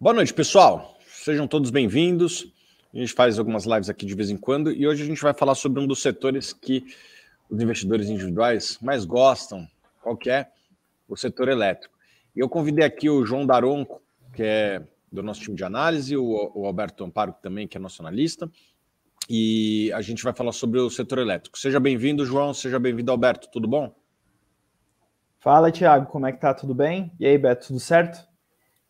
Boa noite, pessoal. Sejam todos bem-vindos. A gente faz algumas lives aqui de vez em quando e hoje a gente vai falar sobre um dos setores que os investidores individuais mais gostam, qual que é? O setor elétrico. E eu convidei aqui o João Daronco, que é do nosso time de análise, o Alberto Amparo também, que é nosso analista, e a gente vai falar sobre o setor elétrico. Seja bem-vindo, João, seja bem-vindo, Alberto, tudo bom? Fala, Tiago, como é que tá? Tudo bem? E aí, Beto, tudo certo?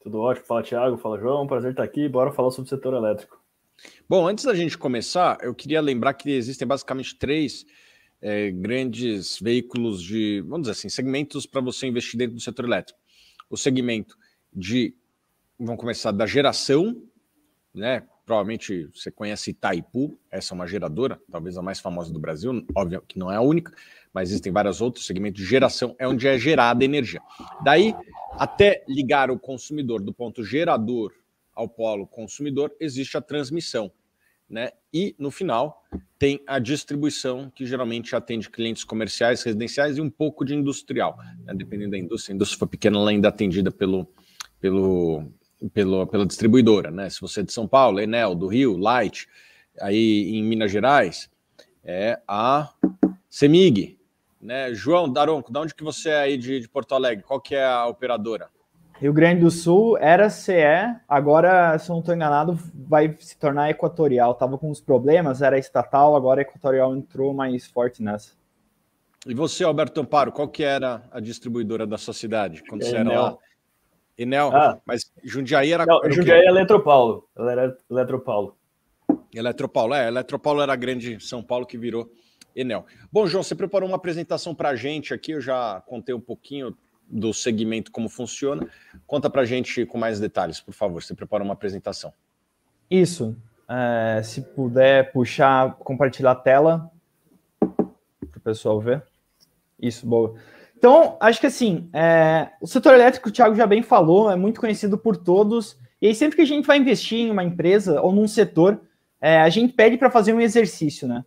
Tudo ótimo. Fala, Thiago. Fala, João. Prazer estar aqui. Bora falar sobre o setor elétrico. Bom, antes da gente começar, eu queria lembrar que existem basicamente três é, grandes veículos de, vamos dizer assim, segmentos para você investir dentro do setor elétrico. O segmento de, vamos começar, da geração, né? Provavelmente você conhece Itaipu, essa é uma geradora, talvez a mais famosa do Brasil, óbvio que não é a única, mas existem várias outras. segmentos de geração é onde é gerada energia. Daí, até ligar o consumidor do ponto gerador ao polo consumidor, existe a transmissão. Né? E no final tem a distribuição que geralmente atende clientes comerciais, residenciais e um pouco de industrial, né? dependendo da indústria. A indústria foi pequena, ela ainda é atendida pelo, pelo pelo, pela distribuidora, né? Se você é de São Paulo, Enel, do Rio, Light, aí em Minas Gerais, é a Semig, né? João Daronco, de onde que você é aí de, de, Porto Alegre? Qual que é a operadora? Rio Grande do Sul era CE, é, agora, se eu não estou enganado, vai se tornar equatorial. Tava com uns problemas, era estatal, agora equatorial entrou mais forte nessa. E você, Alberto Amparo, qual que era a distribuidora da sua cidade quando Enel. você era lá? Enel. Ah. Mas Jundiaí era. Não, era Jundiaí era é Eletropaulo. Ela era Eletropaulo. Eletropaulo, é. Eletropaulo era grande São Paulo que virou Enel. Bom, João, você preparou uma apresentação para a gente aqui. Eu já contei um pouquinho do segmento, como funciona. Conta para a gente com mais detalhes, por favor. Você preparou uma apresentação. Isso. É, se puder puxar, compartilhar a tela para o pessoal ver. Isso, boa. Então, acho que assim, é, o setor elétrico, o Thiago já bem falou, é muito conhecido por todos. E aí, sempre que a gente vai investir em uma empresa ou num setor, é, a gente pede para fazer um exercício, né?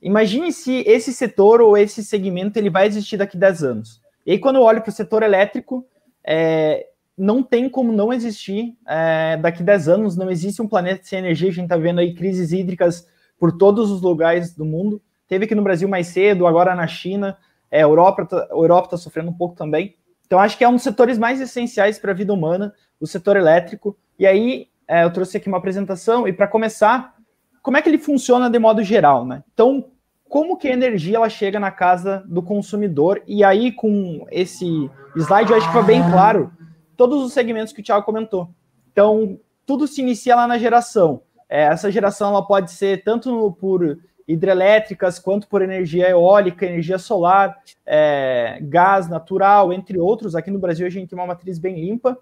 Imagine se esse setor ou esse segmento ele vai existir daqui a 10 anos. E aí, quando eu olho para o setor elétrico, é, não tem como não existir é, daqui a 10 anos, não existe um planeta sem energia. A gente está vendo aí crises hídricas por todos os lugares do mundo. Teve aqui no Brasil mais cedo, agora na China é, a Europa está Europa tá sofrendo um pouco também. Então, acho que é um dos setores mais essenciais para a vida humana, o setor elétrico. E aí, é, eu trouxe aqui uma apresentação. E para começar, como é que ele funciona de modo geral, né? Então, como que a energia ela chega na casa do consumidor? E aí, com esse slide, eu acho que foi bem claro todos os segmentos que o Thiago comentou. Então, tudo se inicia lá na geração. É, essa geração ela pode ser tanto por hidrelétricas, quanto por energia eólica, energia solar, é, gás natural, entre outros. Aqui no Brasil a gente tem uma matriz bem limpa.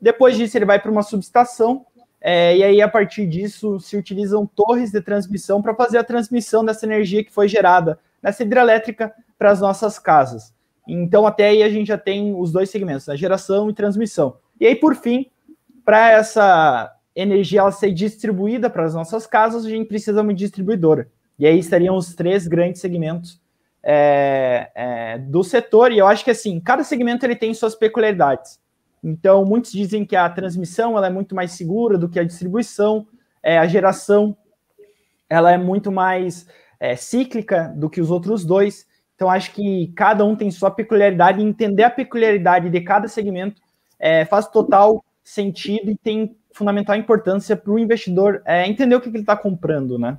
Depois disso, ele vai para uma subestação, é, e aí a partir disso se utilizam torres de transmissão para fazer a transmissão dessa energia que foi gerada nessa hidrelétrica para as nossas casas. Então, até aí a gente já tem os dois segmentos, a geração e transmissão. E aí, por fim, para essa energia ela ser distribuída para as nossas casas, a gente precisa de uma distribuidora. E aí estariam os três grandes segmentos é, é, do setor. E eu acho que assim, cada segmento ele tem suas peculiaridades. Então, muitos dizem que a transmissão ela é muito mais segura do que a distribuição, é, a geração ela é muito mais é, cíclica do que os outros dois. Então, acho que cada um tem sua peculiaridade, e entender a peculiaridade de cada segmento é, faz total sentido e tem fundamental importância para o investidor é, entender o que, que ele está comprando, né?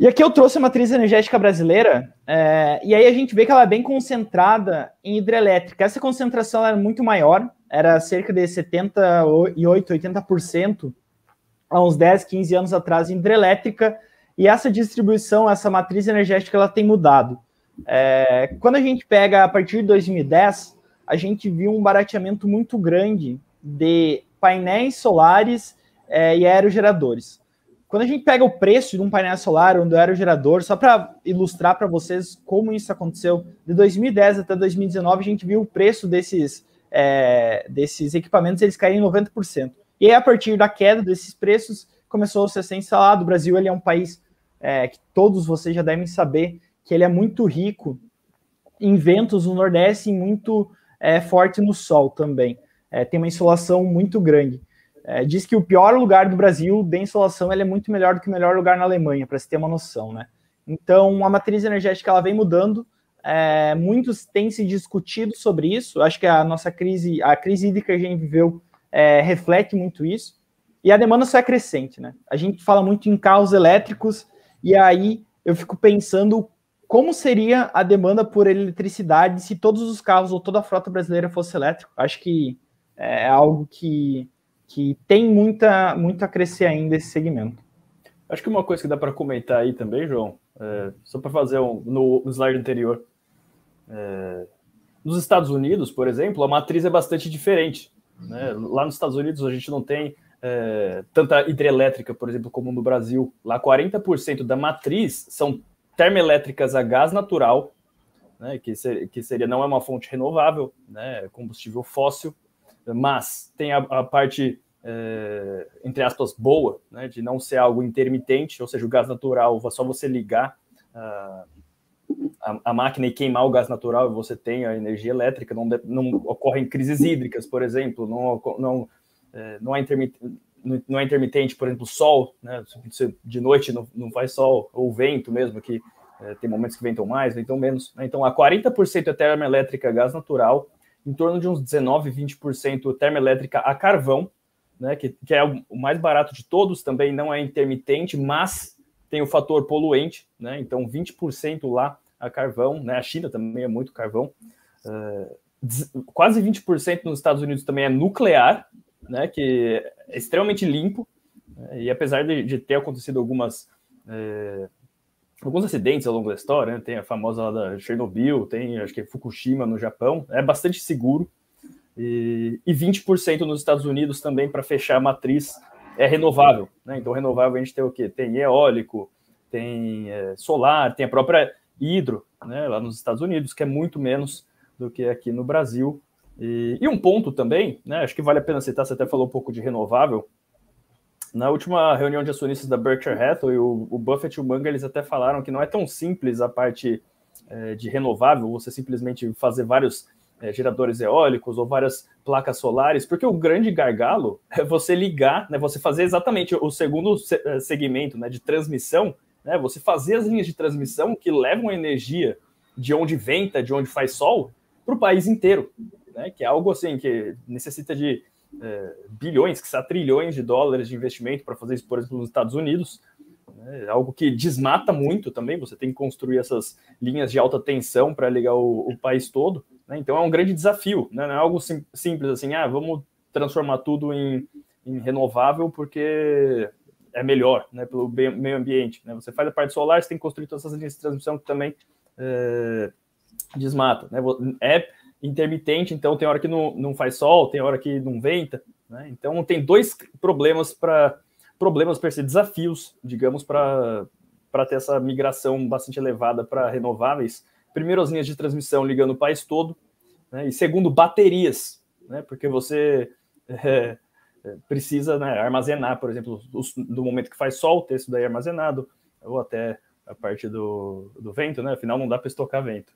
E aqui eu trouxe a matriz energética brasileira, é, e aí a gente vê que ela é bem concentrada em hidrelétrica. Essa concentração era é muito maior, era cerca de 78%, 80% há uns 10, 15 anos atrás em hidrelétrica, e essa distribuição, essa matriz energética, ela tem mudado. É, quando a gente pega a partir de 2010, a gente viu um barateamento muito grande de painéis solares é, e aerogeradores. Quando a gente pega o preço de um painel solar ou um do aerogerador, só para ilustrar para vocês como isso aconteceu, de 2010 até 2019, a gente viu o preço desses, é, desses equipamentos eles caírem 90%. E aí, a partir da queda desses preços, começou a ser instalado. O Brasil ele é um país é, que todos vocês já devem saber que ele é muito rico em ventos no Nordeste e muito é, forte no Sol também. É, tem uma insolação muito grande. É, diz que o pior lugar do Brasil de insolação é muito melhor do que o melhor lugar na Alemanha, para se ter uma noção, né? Então, a matriz energética ela vem mudando. É, muitos têm se discutido sobre isso. Acho que a nossa crise, a crise hídrica que a gente viveu, é, reflete muito isso. E a demanda só é crescente, né? A gente fala muito em carros elétricos, e aí eu fico pensando como seria a demanda por eletricidade se todos os carros ou toda a frota brasileira fosse elétrico. Acho que é, é algo que que tem muita, muito a crescer ainda esse segmento. Acho que uma coisa que dá para comentar aí também, João, é, só para fazer um, no, slide anterior. É, nos Estados Unidos, por exemplo, a matriz é bastante diferente. Né? Lá nos Estados Unidos a gente não tem é, tanta hidrelétrica, por exemplo, como no Brasil. Lá 40% da matriz são termoelétricas a gás natural, né? que, ser, que seria não é uma fonte renovável, né? É combustível fóssil, mas tem a, a parte, é, entre aspas, boa, né, de não ser algo intermitente, ou seja, o gás natural, é só você ligar a, ah, a, a máquina e queimar o gás natural você tem a energia elétrica, não, não ocorrem crises hídricas, por exemplo, não, não, é, não é intermitente não é intermitente, por exemplo, sol, né? de noite não, não faz sol, ou vento mesmo, que é, tem momentos que ventam mais, ventam menos. Né? Então, a 40% é termoelétrica, gás natural, em torno de uns 19, 20% termoelétrica a carvão, né, que, que é o mais barato de todos, também não é intermitente, mas tem o fator poluente, né, então 20% lá a carvão, né, a China também é muito carvão, uh, quase 20% nos Estados Unidos também é nuclear, né, que é extremamente limpo, né, e apesar de, de, ter acontecido algumas... Uh, alguns acidentes ao longo da história, né? tem a famosa lá da Chernobyl, tem acho que é Fukushima no Japão, é bastante seguro. E, e 20% nos Estados Unidos também para fechar a matriz é renovável, né? Então renovável a gente tem o quê? Tem eólico, tem é, solar, tem a própria hidro, né? Lá nos Estados Unidos, que é muito menos do que aqui no Brasil. E, e um ponto também, né? Acho que vale a pena citar, você até falou um pouco de renovável, na última reunião de acionistas da Berkshire Hathaway, o, o Buffett e o Munger eles até falaram que não é tão simples a parte é, de renovável, você simplesmente fazer vários é, geradores eólicos ou várias placas solares, porque o grande gargalo é você ligar, né, você fazer exatamente o segundo eh, segmento né, de transmissão, né, você fazer as linhas de transmissão que levam a energia de onde venta, de onde faz sol, para o país inteiro, né, que é algo assim que necessita de é, bilhões, que são trilhões de dólares de investimento para fazer isso, por exemplo, nos Estados Unidos. Né? É algo que desmata muito também. Você tem que construir essas linhas de alta tensão para ligar o, o, país todo. Né? Então é um grande desafio. Né? Não é algo sim, simples assim, ah, vamos transformar tudo em, em renovável porque é melhor né, pelo meio ambiente. Né? Você faz a parte solar, você tem que construir todas essas linhas de transmissão que também é, desmata. Né? É intermitente, então tem hora que não, não faz sol, tem hora que não venta, né? Então tem dois problemas para problemas para ser desafios, digamos, para para ter essa migração bastante elevada para renováveis. Primeiro as linhas de transmissão ligando o país todo, né? e segundo baterias, né? Porque você é, precisa né, armazenar, por exemplo, os, do momento que faz sol, ter isso daí é armazenado, ou até a parte do, do vento, né? Afinal, não dá para estocar vento.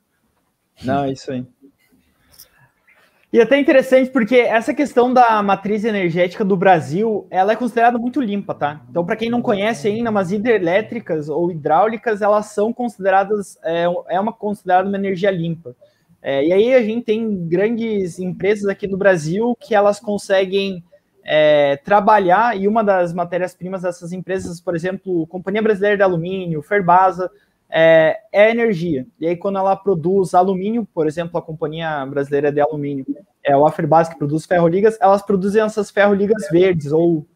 Não, é isso aí. E até interessante porque essa questão da matriz energética do Brasil, ela é considerada muito limpa, tá? Então, para quem não conhece ainda, mas hidrelétricas ou hidráulicas, elas são consideradas é, é uma considerada uma energia limpa. É, e aí a gente tem grandes empresas aqui no Brasil que elas conseguem é, trabalhar e uma das matérias primas dessas empresas, por exemplo, Companhia Brasileira de Alumínio, Ferbasa, é, é energia. E aí, quando ela produz alumínio, por exemplo, a Companhia Brasileira de Alumínio, é o Aferbas que produz ferroligas, elas produzem essas ferroligas verdes ou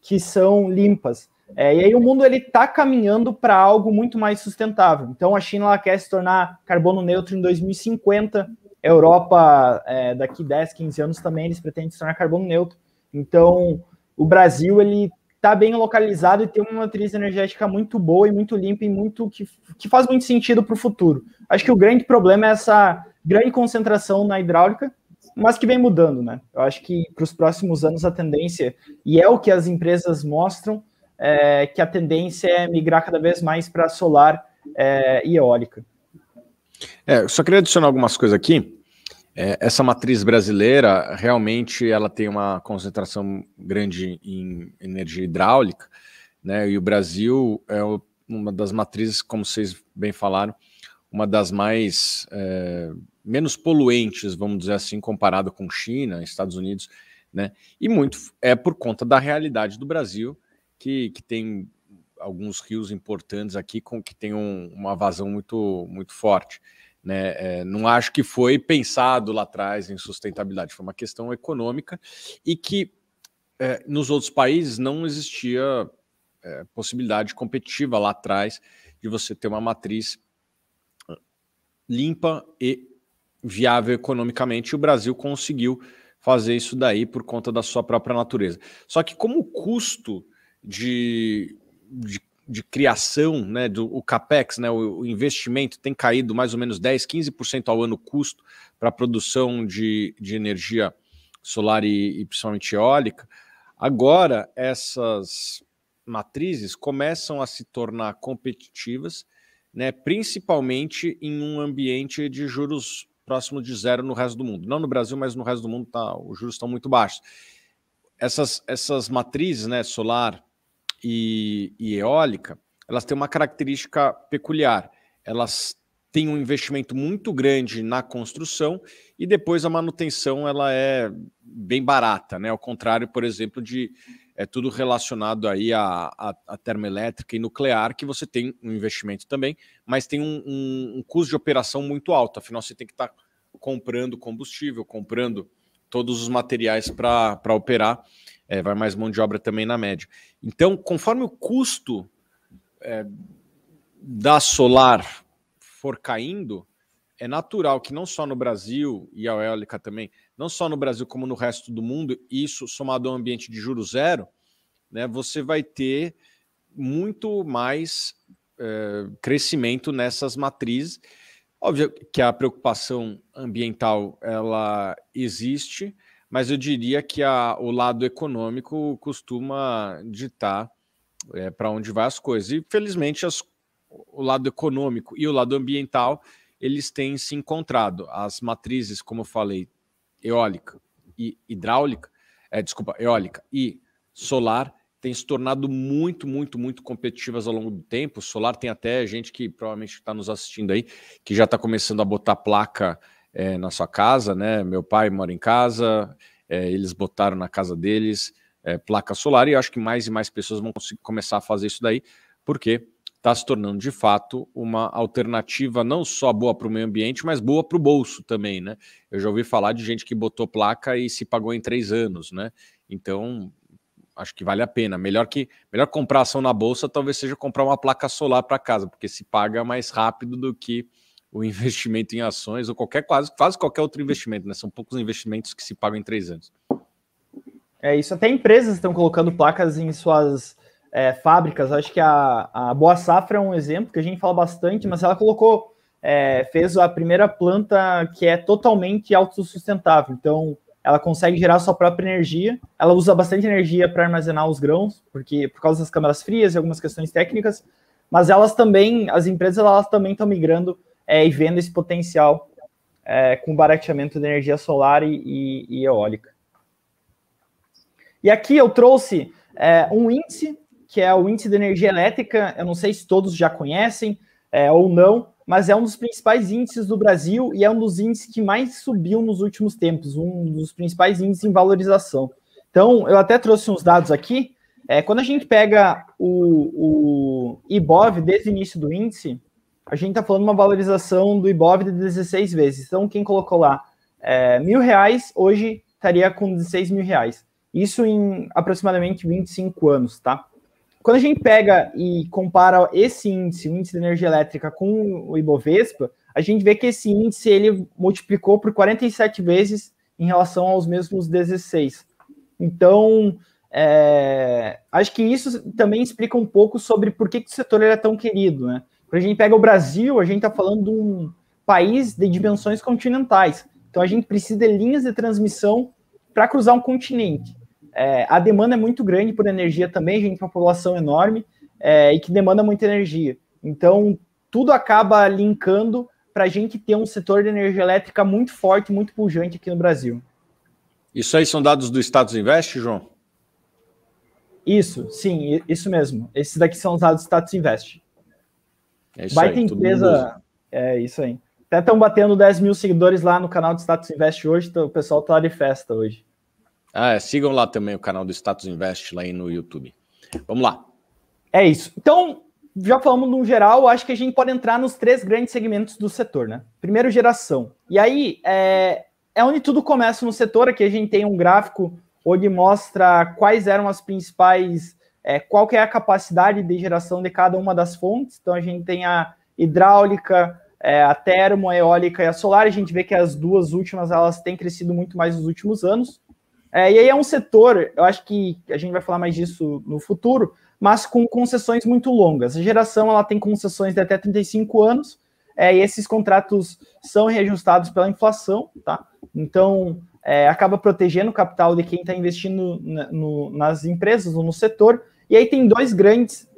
que são limpas. É, e aí o mundo ele está caminhando para algo muito mais sustentável. Então a China ela quer se tornar carbono neutro em 2050. A Europa é, daqui 10, 15 anos também eles pretendem se tornar carbono neutro. Então o Brasil ele está bem localizado e tem uma matriz energética muito boa e muito limpa e muito que, que faz muito sentido para o futuro. Acho que o grande problema é essa grande concentração na hidráulica, mas que vem mudando, né? Eu acho que para os próximos anos a tendência, e é o que as empresas mostram, é que a tendência é migrar cada vez mais para solar é, e eólica. É, só queria adicionar algumas coisas aqui. É, essa matriz brasileira realmente ela tem uma concentração grande em energia hidráulica, né? E o Brasil é uma das matrizes, como vocês bem falaram, uma das mais é, menos poluentes, vamos dizer assim, comparado com China, Estados Unidos, né? E muito é por conta da realidade do Brasil, que, que tem alguns rios importantes aqui com que tem um, uma vazão muito muito forte, né? É, não acho que foi pensado lá atrás em sustentabilidade, foi uma questão econômica e que é, nos outros países não existia é, possibilidade competitiva lá atrás de você ter uma matriz ah, limpa e viável economicamente. E o Brasil conseguiu fazer isso daí por conta da sua própria natureza. Só que como o custo de, de de criação, né, do o capex, né, o, o investimento tem caído mais ou menos 10, 15% ao ano o custo para a produção de, de energia solar e, e principalmente eólica. Agora essas matrizes começam a se tornar competitivas, né, principalmente em um ambiente de juros próximo de zero no resto do mundo. Não no Brasil, mas no resto do mundo tá, os juros estão muito baixos. Essas, essas matrizes, né, solar, e, e eólica, elas têm uma característica peculiar. Elas têm um investimento muito grande na construção e depois a manutenção ela é bem barata, né? Ao contrário, por exemplo, de é tudo relacionado aí a a à termoelétrica e nuclear, que você tem um investimento também, mas tem um, um, um custo de operação muito alto. Afinal, você tem que estar tá comprando combustível, comprando todos os materiais para operar é, vai mais mão de obra também na média. Então, conforme o custo é, da solar for caindo, é natural que não só no Brasil e a eólica também, não só no Brasil como no resto do mundo, isso somado a um ambiente de juro zero, né, você vai ter muito mais é, crescimento nessas matrizes. Óbvio que a preocupação ambiental ela existe, mas eu diria que a, o lado econômico costuma ditar é, para onde vai as coisas. E felizmente as, o lado econômico e o lado ambiental eles têm se encontrado. As matrizes, como eu falei, eólica e hidráulica, é, desculpa, eólica e solar têm se tornado muito, muito, muito competitivas ao longo do tempo. O solar tem até gente que provavelmente está nos assistindo aí, que já está começando a botar placa é, na sua casa, né? Meu pai mora em casa, é, eles botaram na casa deles é, placa solar, e acho que mais e mais pessoas vão começar a fazer isso daí, porque está se tornando de fato uma alternativa não só boa para o meio ambiente, mas boa para o bolso também, né? Eu já ouvi falar de gente que botou placa e se pagou em três anos, né? Então acho que vale a pena. Melhor que melhor comprar ação na bolsa talvez seja comprar uma placa solar para casa, porque se paga mais rápido do que o investimento em ações ou qualquer quase, quase qualquer outro investimento, né? São poucos investimentos que se pagam em três anos. É isso. Até empresas estão colocando placas em suas é, fábricas. Acho que a, a Boa Safra é um exemplo que a gente fala bastante, mas ela colocou, é, fez a primeira planta que é totalmente autossustentável. Então, ela consegue gerar sua própria energia. Ela usa bastante energia para armazenar os grãos, porque por causa das câmaras frias e algumas questões técnicas. Mas elas também, as empresas, elas também estão migrando é, e vendo esse potencial é, com barateamento de energia solar e, e, e, eólica. E aqui eu trouxe é, um índice, que é o índice de energia elétrica, eu não sei se todos já conhecem é, ou não, mas é um dos principais índices do Brasil e é um dos índices que mais subiu nos últimos tempos, um dos principais índices em valorização. Então, eu até trouxe uns dados aqui, é, quando a gente pega o, o IBOV desde o início do índice, a gente está falando uma valorização do Ibov de 16 vezes. Então, quem colocou lá é, mil reais, hoje estaria com 16 mil reais. Isso em aproximadamente 25 anos, tá? Quando a gente pega e compara esse índice, o índice de energia elétrica, com o Ibovespa, a gente vê que esse índice ele multiplicou por 47 vezes em relação aos mesmos 16. Então, é, acho que isso também explica um pouco sobre por que, que o setor era é tão querido, né? Quando a gente pega o Brasil, a gente está falando de um país de dimensões continentais. Então a gente precisa de linhas de transmissão para cruzar um continente. É, a demanda é muito grande por energia também, a gente tem uma população enorme é, e que demanda muita energia. Então tudo acaba linkando para a gente ter um setor de energia elétrica muito forte, muito pujante aqui no Brasil. Isso aí são dados do Status Invest, João? Isso, sim, isso mesmo. Esses daqui são os dados do Status Invest. É isso Baita aí, empresa. É isso aí. Até estão batendo 10 mil seguidores lá no canal do Status Invest hoje, o pessoal está de festa hoje. Ah, é, sigam lá também o canal do Status Invest lá aí no YouTube. Vamos lá. É isso. Então, já falamos no geral, acho que a gente pode entrar nos três grandes segmentos do setor, né? Primeiro, geração. E aí, é, é onde tudo começa no setor, aqui a gente tem um gráfico onde mostra quais eram as principais é, qual que é a capacidade de geração de cada uma das fontes. Então a gente tem a hidráulica, é, a termo, a eólica e a solar. A gente vê que as duas últimas elas têm crescido muito mais nos últimos anos. É, e aí é um setor, eu acho que a gente vai falar mais disso no futuro, mas com concessões muito longas. A geração ela tem concessões de até 35 anos, é, e esses contratos são reajustados pela inflação, tá? Então é, acaba protegendo o capital de quem está investindo no, nas empresas ou no setor, e aí tem dois grandes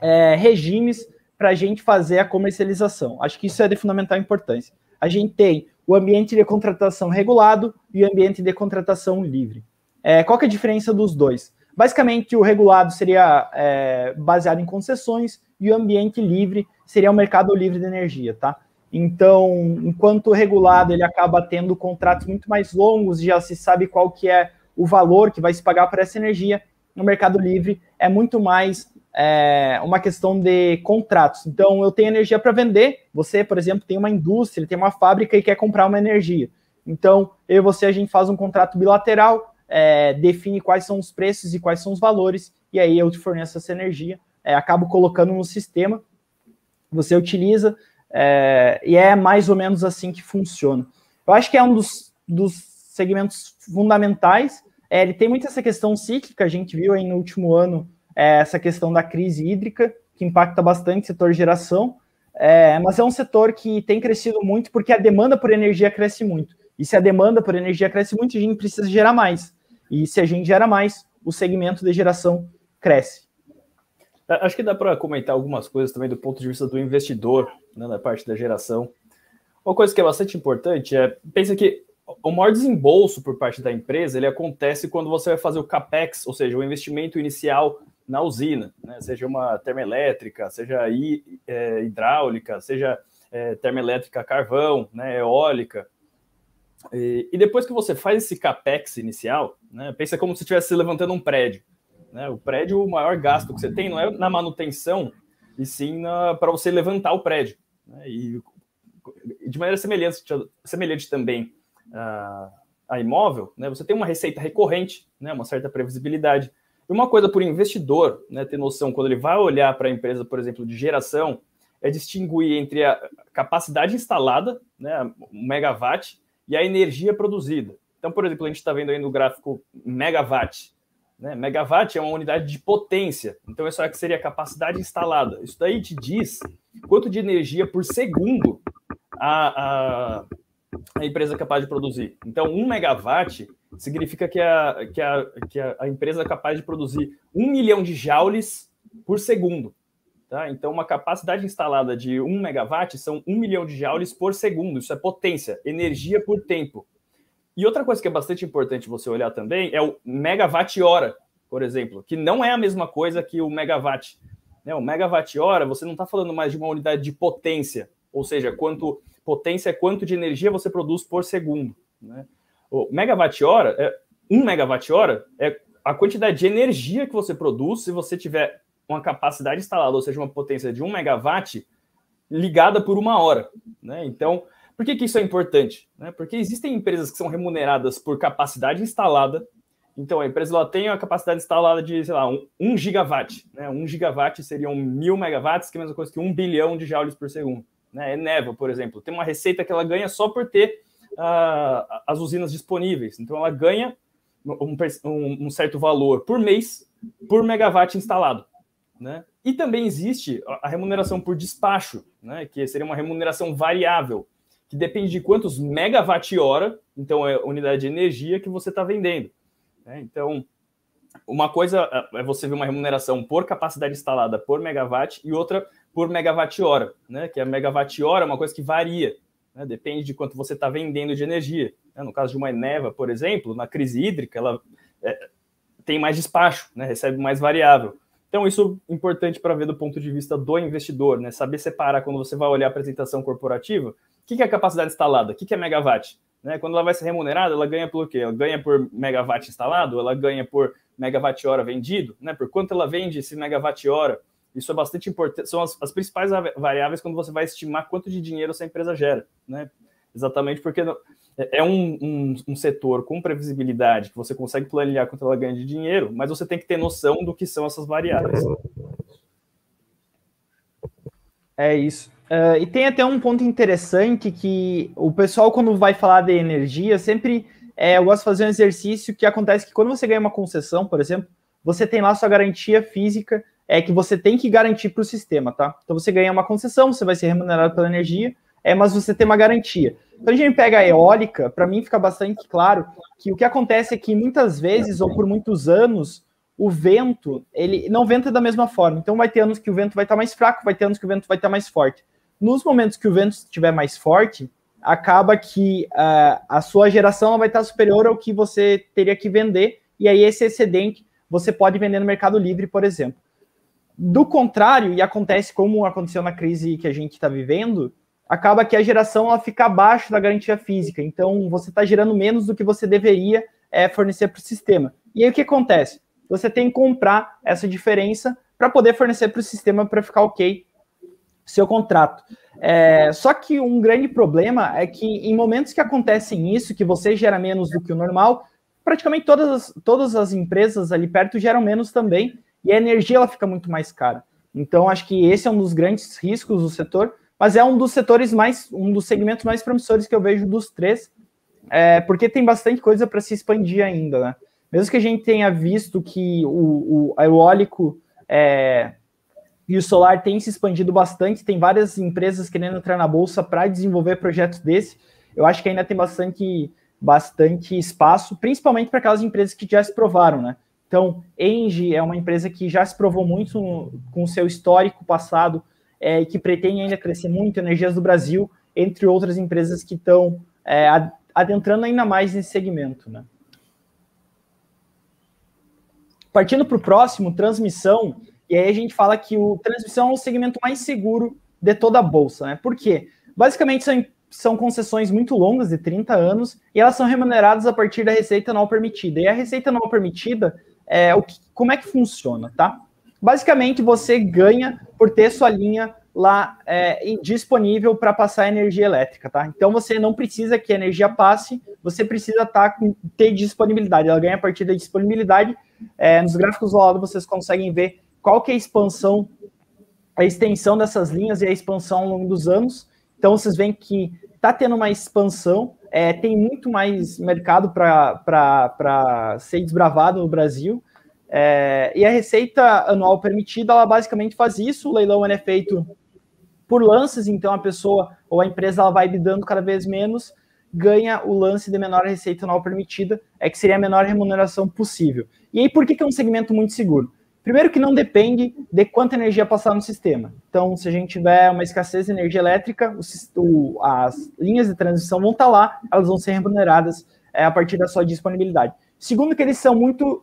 é, regimes para a gente fazer a comercialização. Acho que isso é de fundamental importância. A gente tem o ambiente de contratação regulado e o ambiente de contratação livre. É, qual é a diferença dos dois? Basicamente, o regulado seria é, baseado em concessões e o ambiente livre seria o mercado livre de energia, tá? Então, enquanto o regulado ele acaba tendo contratos muito mais longos, já se sabe qual que é o valor que vai se pagar por essa energia, no Mercado Livre é muito mais é, uma questão de contratos. Então, eu tenho energia para vender. Você, por exemplo, tem uma indústria, tem uma fábrica e quer comprar uma energia. Então, eu e você, a gente faz um contrato bilateral, é, define quais são os preços e quais são os valores, e aí eu te forneço essa energia, é, acabo colocando no sistema, você utiliza, é, e é mais ou menos assim que funciona. Eu acho que é um dos, dos segmentos fundamentais, é, ele tem muito essa questão cíclica, a gente viu aí no último ano é, essa questão da crise hídrica, que impacta bastante o setor geração, é, mas é um setor que tem crescido muito porque a demanda por energia cresce muito. E se a demanda por energia cresce muito, a gente precisa gerar mais. E se a gente gera mais, o segmento de geração cresce. É, acho que dá para comentar algumas coisas também do ponto de vista do investidor, né, na parte da geração. Uma coisa que é bastante importante é, pensa que o maior desembolso por parte da empresa ele acontece quando você vai fazer o capex, ou seja, o investimento inicial na usina, né? seja uma termoelétrica, seja é, hidráulica, seja é, termoelétrica a carvão, né? eólica. E, e, depois que você faz esse capex inicial, né? pensa como se estivesse levantando um prédio. Né? O prédio, o maior gasto que você tem não é na manutenção, e sim para você levantar o prédio. Né? E de maneira semelhante, semelhante também a, a imóvel, né, você tem uma receita recorrente, né, uma certa previsibilidade. E uma coisa por investidor né, ter noção, quando ele vai olhar para a empresa, por exemplo, de geração, é distinguir entre a capacidade instalada, né, megawatt, e a energia produzida. Então, por exemplo, a gente está vendo aí no gráfico megawatt. Né? Megawatt é uma unidade de potência. Então, isso é que seria a capacidade instalada. Isso daí te diz quanto de energia por segundo a, a a empresa é capaz de produzir. Então, um megawatt significa que a, que a, que a empresa é capaz de produzir um milhão de joules por segundo. Tá? Então, uma capacidade instalada de um megawatt são um milhão de joules por segundo. Isso é potência, energia por tempo. E outra coisa que é bastante importante você olhar também é o megawatt-hora, por exemplo, que não é a mesma coisa que o megawatt. Né? O megawatt-hora, você não está falando mais de uma unidade de potência, ou seja, quanto potência é quanto de energia você produz por segundo. Né? O megawatt-hora, é, um megawatt-hora é a quantidade de energia que você produz se você tiver uma capacidade instalada, ou seja, uma potência de um megawatt ligada por uma hora. Né? Então, por que, que isso é importante? Né? Porque existem empresas que são remuneradas por capacidade instalada. Então, a empresa ela tem a capacidade instalada de, sei lá, um, um gigawatt. Né? Um gigawatt seriam mil megawatts, que é a mesma coisa que um bilhão de joules por segundo. Né? Eneva, é por exemplo, tem uma receita que ela ganha só por ter uh, as usinas disponíveis. Então, ela ganha um, um, um, certo valor por mês por megawatt instalado. Né? E também existe a remuneração por despacho, né? que seria uma remuneração variável, que depende de quantos megawatt-hora, então é unidade de energia, que você está vendendo. Né? Então, uma coisa é, é você ver uma remuneração por capacidade instalada por megawatt e outra por megawatt-hora, né? que a megawatt-hora é uma coisa que varia, né? depende de quanto você está vendendo de energia. Né? No caso de uma Eneva, por exemplo, na crise hídrica, ela é, tem mais despacho, né? recebe mais variável. Então, isso é importante para ver do ponto de vista do investidor, né? saber separar quando você vai olhar a apresentação corporativa, o que, é a capacidade instalada, o que, que é megawatt. Né? Quando ela vai ser remunerada, ela ganha por quê? Ela ganha por megawatt instalado, ela ganha por megawatt-hora vendido, né? por quanto ela vende esse megawatt-hora isso é bastante importante, são as, as, principais variáveis quando você vai estimar quanto de dinheiro essa empresa gera, né? Exatamente porque é, é um, um, um setor com previsibilidade que você consegue planejar quanto ela ganha de dinheiro, mas você tem que ter noção do que são essas variáveis. É isso. Uh, e tem até um ponto interessante que o pessoal, quando vai falar de energia, sempre é, eu gosto de fazer um exercício que acontece que quando você ganha uma concessão, por exemplo, você tem lá sua garantia física é que você tem que garantir para o sistema, tá? Então você ganha uma concessão, você vai ser remunerado pela energia, é, mas você tem uma garantia. Então a gente pega a eólica, para mim fica bastante claro que o que acontece é que muitas vezes ou por muitos anos o vento, ele não venta é da mesma forma. Então vai ter anos que o vento vai estar tá mais fraco, vai ter anos que o vento vai estar tá mais forte. Nos momentos que o vento estiver mais forte, acaba que uh, a sua geração vai estar tá superior ao que você teria que vender, e aí esse excedente você pode vender no Mercado Livre, por exemplo. Do contrário, e acontece como aconteceu na crise que a gente está vivendo, acaba que a geração ela fica abaixo da garantia física. Então, você está gerando menos do que você deveria é, fornecer para o sistema. E aí o que acontece? Você tem que comprar essa diferença para poder fornecer para o sistema para ficar ok seu contrato. É, só que um grande problema é que em momentos que acontecem isso, que você gera menos do que o normal, praticamente todas as, todas as empresas ali perto geram menos também e a energia ela fica muito mais cara. Então, acho que esse é um dos grandes riscos do setor, mas é um dos setores mais, um dos segmentos mais promissores que eu vejo dos três, é, porque tem bastante coisa para se expandir ainda, né? Mesmo que a gente tenha visto que o, o eólico é, e o solar tenham se expandido bastante, tem várias empresas querendo entrar na bolsa para desenvolver projetos desse. Eu acho que ainda tem bastante, bastante espaço, principalmente para aquelas empresas que já se provaram, né? Então, Engie é uma empresa que já se provou muito no, com o seu histórico passado é, e que pretende ainda crescer muito, Energias do Brasil, entre outras empresas que estão é, adentrando ainda mais nesse segmento. Né? Partindo para o próximo, transmissão, e aí a gente fala que o transmissão é o segmento mais seguro de toda a bolsa, né? Por quê? Basicamente são, são concessões muito longas, de 30 anos, e elas são remuneradas a partir da receita não permitida. E a receita não permitida é, o que, como é que funciona, tá? Basicamente, você ganha por ter sua linha lá é, disponível para passar energia elétrica, tá? Então você não precisa que a energia passe, você precisa tá, com, ter disponibilidade. Ela ganha a partir da disponibilidade. É, nos gráficos do lado vocês conseguem ver qual que é a expansão, a extensão dessas linhas e a expansão ao longo dos anos. Então vocês veem que está tendo uma expansão é, tem muito mais mercado para ser desbravado no Brasil. É, e a receita anual permitida, ela basicamente faz isso. O leilão é feito por lances, então a pessoa ou a empresa ela vai bidando cada vez menos, ganha o lance de menor receita anual permitida, é que seria a menor remuneração possível. E aí, por que, que é um segmento muito seguro? Primeiro que não depende de quanta energia passar no sistema. Então, se a gente tiver uma escassez de energia elétrica, o, as linhas de transmissão vão estar tá lá, elas vão ser remuneradas é, a partir da sua disponibilidade. Segundo que eles são muito...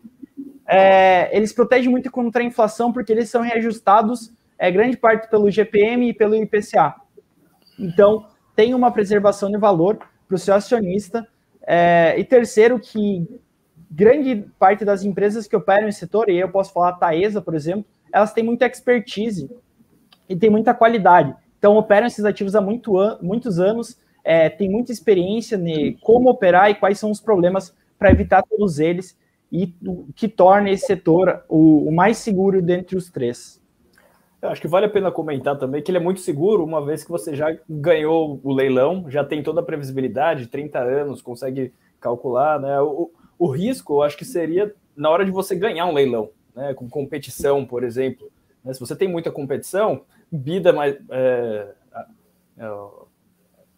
É, eles protegem muito contra a inflação, porque eles são reajustados é, grande parte pelo GPM e pelo IPCA. Então, tem uma preservação de valor para o seu acionista. É, e terceiro, que grande parte das empresas que operam esse setor, e eu posso falar a Taesa, por exemplo, elas têm muita expertise e têm muita qualidade. Então, operam esses ativos há muito an muitos anos, é, tem muita experiência em como operar e quais são os problemas para evitar todos eles e que torna esse setor o, o mais seguro dentre os três. Eu acho que vale a pena comentar também que ele é muito seguro, uma vez que você já ganhou o leilão, já tem toda a previsibilidade, 30 anos, consegue calcular, né? O, o risco, eu acho que seria na hora de você ganhar um leilão, né? Com competição, por exemplo. Né? Se você tem muita competição, bida mais. É, a, é,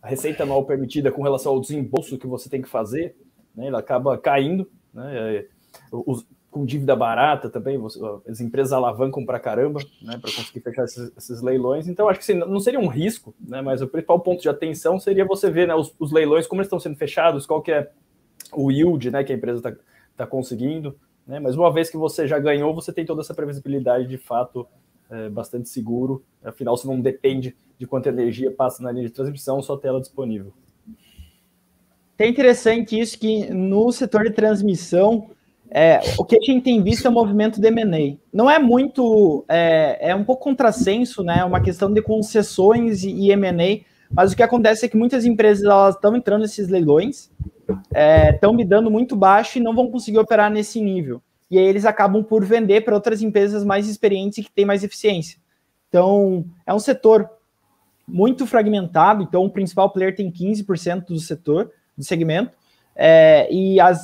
a receita mal permitida com relação ao desembolso que você tem que fazer, né? Ela acaba caindo, né? É, os, com dívida barata também, você, as empresas alavancam para caramba, né, para conseguir fechar esses, esses, leilões. Então, acho que assim, não seria um risco, né, mas o principal ponto de atenção seria você ver né, os, os, leilões, como eles estão sendo fechados, qual que é o yield né, que a empresa está tá conseguindo. Né? Mas uma vez que você já ganhou, você tem toda essa previsibilidade de fato é, bastante seguro. Afinal, você não depende de quanta energia passa na linha de transmissão, só tela disponível. É interessante isso que no setor de transmissão, é, o que a gente tem visto é o movimento de M&A. Não é muito, é, é, um pouco contrassenso, né? Uma questão de concessões e, e M&A, mas o que acontece é que muitas empresas elas estão entrando nesses leilões estão é, me dando muito baixo e não vão conseguir operar nesse nível. E aí eles acabam por vender para outras empresas mais experientes e que têm mais eficiência. Então, é um setor muito fragmentado, então o principal player tem 15% do setor, do segmento, é, e as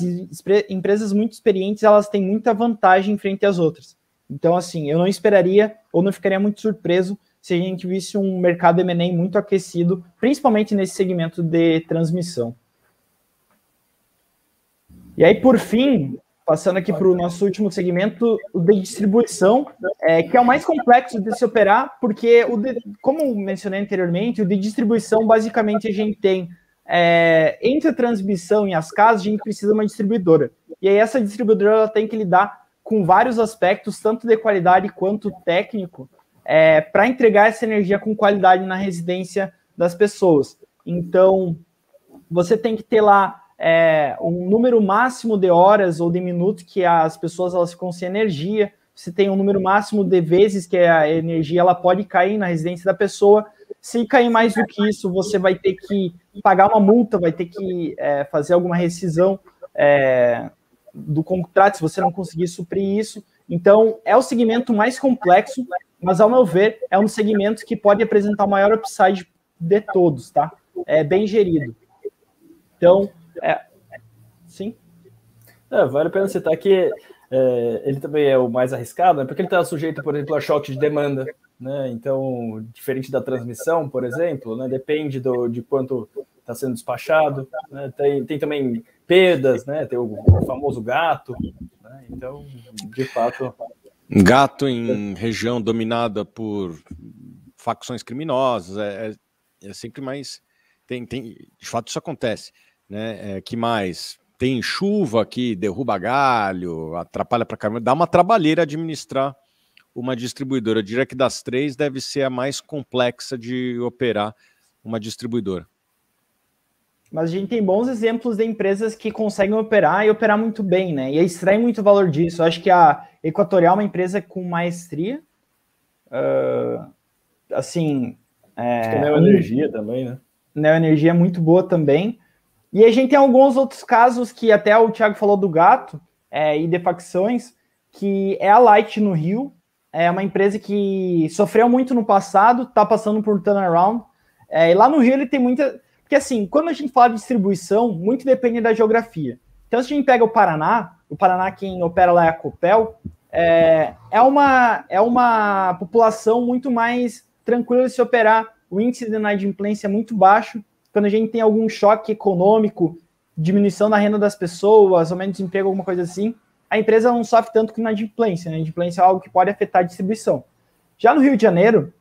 empresas muito experientes, elas têm muita vantagem frente às outras. Então, assim, eu não esperaria ou não ficaria muito surpreso se a gente visse um mercado M&A muito aquecido, principalmente nesse segmento de transmissão. E aí, por fim, passando aqui para o nosso último segmento, o de distribuição, é, que é o mais complexo de se operar, porque, o de, como mencionei anteriormente, o de distribuição, basicamente, a gente tem, é, entre a transmissão e as casas, a gente precisa de uma distribuidora. E aí, essa distribuidora ela tem que lidar com vários aspectos, tanto de qualidade quanto técnico, é, para entregar essa energia com qualidade na residência das pessoas. Então, você tem que ter lá é, um número máximo de horas ou de minutos que as pessoas elas ficam sem energia, Você tem um número máximo de vezes que a energia ela pode cair na residência da pessoa. Se cair mais do que isso, você vai ter que pagar uma multa, vai ter que é, fazer alguma rescisão é, do contrato se você não conseguir suprir isso. Então, é o segmento mais complexo, mas ao meu ver, é um segmento que pode apresentar o maior upside de todos, tá? É bem gerido. Então, é, sim. É, vale a pena citar que é, ele também é o mais arriscado, né? porque ele está sujeito, por exemplo, a choque de demanda. Né? Então, diferente da transmissão, por exemplo, né? depende do, de quanto está sendo despachado. Né? Tem, tem também perdas, né? tem o, o famoso gato. Né? Então, de fato. Gato em região dominada por facções criminosas é, é, é sempre mais. Tem, tem, de fato, isso acontece. Né? É, que mais? Tem chuva que derruba galho, atrapalha para caramba. Dá uma trabalheira administrar uma distribuidora. Eu diria que das três deve ser a mais complexa de operar uma distribuidora. Mas a gente tem bons exemplos de empresas que conseguem operar e operar muito bem, né? E extraem muito valor disso. Eu acho que a Equatorial é uma empresa com maestria. Uh, assim. É, acho que a energia um, também, né? energia é muito boa também. E a gente tem alguns outros casos que até o Thiago falou do gato é, e de facções, que é a Light no Rio, é uma empresa que sofreu muito no passado, está passando por um turnaround. É, e lá no Rio ele tem muita. Porque assim, quando a gente fala de distribuição, muito depende da geografia. Então, se a gente pega o Paraná, o Paraná quem opera lá é a Copel, é, é, uma, é uma população muito mais tranquila de se operar. O índice de inadimplência é muito baixo quando a gente tem algum choque econômico, diminuição na renda das pessoas, aumento de emprego, alguma coisa assim, a empresa não sofre tanto que na inadimplência. Né? Inadimplência é algo que pode afetar a distribuição. Já no Rio de Janeiro,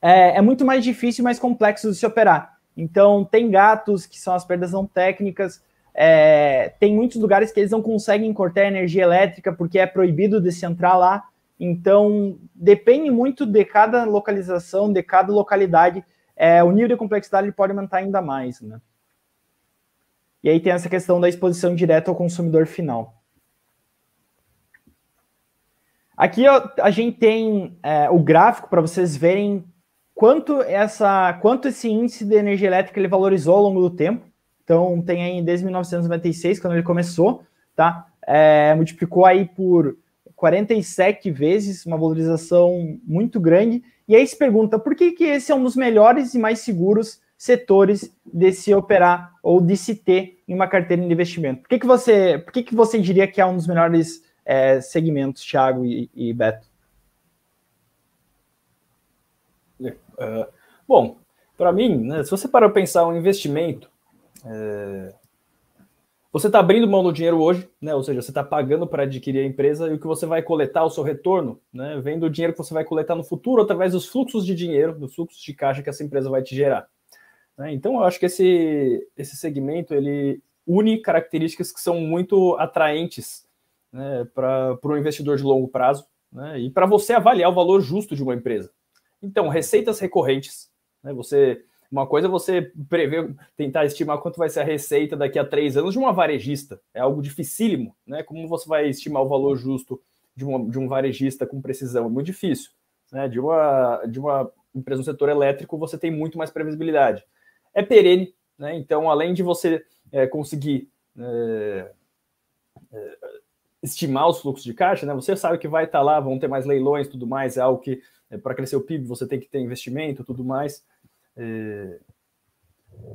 é, é muito mais difícil e mais complexo de se operar. Então, tem gatos, que são as perdas não técnicas, é, tem muitos lugares que eles não conseguem cortar energia elétrica porque é proibido entrar lá. Então, depende muito de cada localização, de cada localidade, é, o nível de complexidade pode aumentar ainda mais, né? E aí tem essa questão da exposição direta ao consumidor final. Aqui ó, a gente tem é, o gráfico para vocês verem quanto essa, quanto esse índice de energia elétrica ele valorizou ao longo do tempo. Então tem aí desde 1996 quando ele começou, tá? É, multiplicou aí por 47 vezes, uma valorização muito grande e aí se pergunta por que, que esse é um dos melhores e mais seguros setores de se operar ou de se ter em uma carteira de investimento. Por que, que, você, por que, que você diria que é um dos melhores é, segmentos, Thiago e, e Beto? É, ah, bom, para mim, né, se você parar para pensar um investimento, é, você está abrindo mão do dinheiro hoje, né? Ou seja, você está pagando para adquirir a empresa e o que você vai coletar, o seu retorno, né? Vem do dinheiro que você vai coletar no futuro através dos fluxos de dinheiro, dos fluxos de caixa que essa empresa vai te gerar. Né? Então, eu acho que esse, esse segmento ele une características que são muito atraentes né, para o investidor de longo prazo né? e para você avaliar o valor justo de uma empresa. Então, receitas recorrentes, né? Você uma coisa é você prever, tentar estimar quanto vai ser a receita daqui a três anos de uma varejista. É algo dificílimo, né? Como você vai estimar o valor justo de, uma, de um varejista com precisão? É muito difícil. Né? De, uma, de uma empresa no setor elétrico, você tem muito mais previsibilidade. É perene, né? Então, além de você é, conseguir é, é, estimar os fluxos de caixa, né? Você sabe que vai estar lá, vão ter mais leilões, tudo mais, é algo que para crescer o PIB você tem que ter investimento, tudo mais. Eh,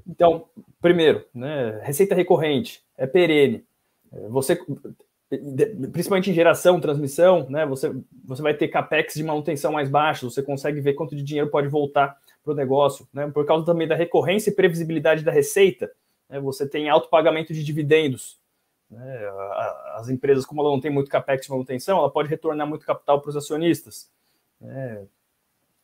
então, primeiro, né, receita recorrente, é perene. Eh, você, principalmente em geração, transmissão, né, você, você vai ter capex de manutenção mais baixo você consegue ver quanto de dinheiro pode voltar para o negócio. Né, por causa também da recorrência e previsibilidade da receita, né, você tem alto pagamento de dividendos. Né, as empresas, como ela não tem muito capex de manutenção, ela pode retornar muito capital para os acionistas. Né,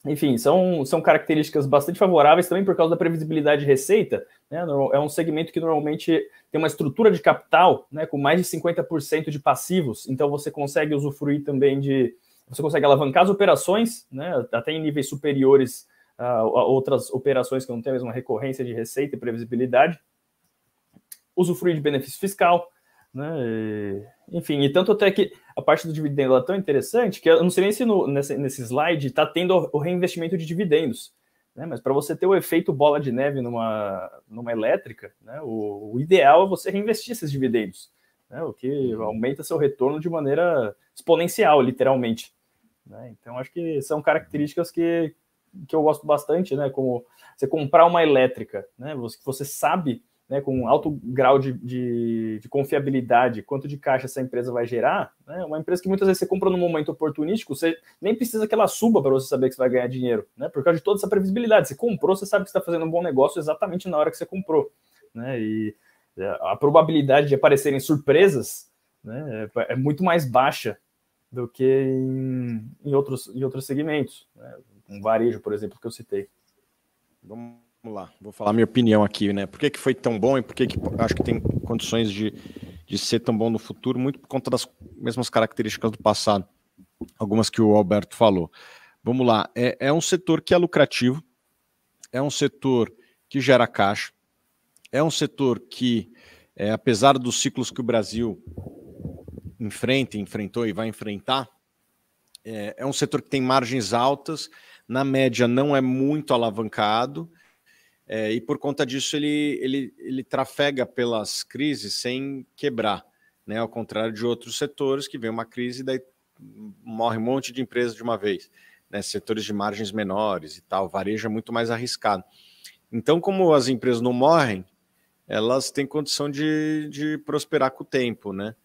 enfim, são, são características bastante favoráveis também por causa da previsibilidade de receita. Né? É um segmento que normalmente tem uma estrutura de capital né, com mais de 50% de passivos, então você consegue usufruir também de. Você consegue alavancar as operações, né, até em níveis superiores a, a outras operações que não têm a mesma recorrência de receita e previsibilidade, usufruir de benefício fiscal, né? E, enfim, e tanto até que a parte do dividendo é tão interessante que eu não sei nem se no, nesse, nesse slide está tendo o reinvestimento de dividendos. Né? Mas para você ter o efeito bola de neve numa, numa elétrica, né? o, o ideal é você reinvestir esses dividendos, né? o que uhum. aumenta seu retorno de maneira exponencial, literalmente. Né? Então, acho que são características que, que eu gosto bastante, né? como você comprar uma elétrica, né? você, você sabe né, com alto grau de, de, de, confiabilidade, quanto de caixa essa empresa vai gerar, né, é uma empresa que muitas vezes você compra num momento oportunístico, você nem precisa que ela suba para você saber que você vai ganhar dinheiro, né, por causa de toda essa previsibilidade. Você comprou, você sabe que está fazendo um bom negócio exatamente na hora que você comprou. Né, e é, a probabilidade de aparecerem surpresas né, é, é muito mais baixa do que em, em, outros, em outros segmentos, né, um varejo, por exemplo, que eu citei. Vamos Vamos lá, vou falar minha opinião aqui, né? Por que, que foi tão bom e por que, que acho que tem condições de, de ser tão bom no futuro, muito por conta das mesmas características do passado, algumas que o Alberto falou. Vamos lá, é, é um setor que é lucrativo, é um setor que gera caixa, é um setor que, é, apesar dos ciclos que o Brasil enfrenta, enfrentou e vai enfrentar, é, é um setor que tem margens altas, na média não é muito alavancado, é, e por conta disso ele, ele, ele trafega pelas crises sem quebrar, né? ao contrário de outros setores que vem uma crise e daí morre um monte de empresa de uma vez, né? setores de margens menores e tal, varejo é muito mais arriscado. Então, como as empresas não morrem, elas têm condição de, de prosperar com o tempo, né?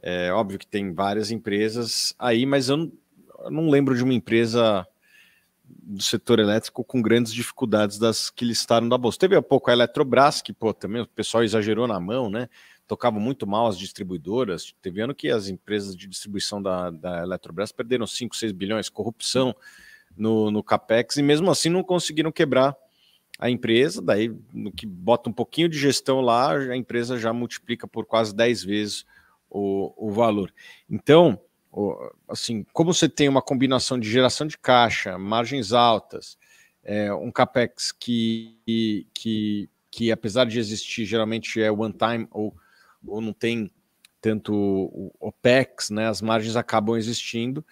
É óbvio que tem várias empresas aí, mas eu não, eu não lembro de uma empresa do setor elétrico com grandes dificuldades das que listaram da bolsa. Teve há pouco a Eletrobras, que pô, também o pessoal exagerou na mão, né? Tocava muito mal as distribuidoras. Teve ano que as empresas de distribuição da, da Eletrobras perderam 5, 6 bilhões, corrupção no, no CapEx, e mesmo assim não conseguiram quebrar a empresa. Daí, no que bota um pouquinho de gestão lá, a empresa já multiplica por quase 10 vezes o, o valor. Então, assim, como você tem uma combinação de geração de caixa, margens altas, é, um capex que, que, que, apesar de existir, geralmente é one time ou, ou não tem tanto OPEX, né, as margens acabam existindo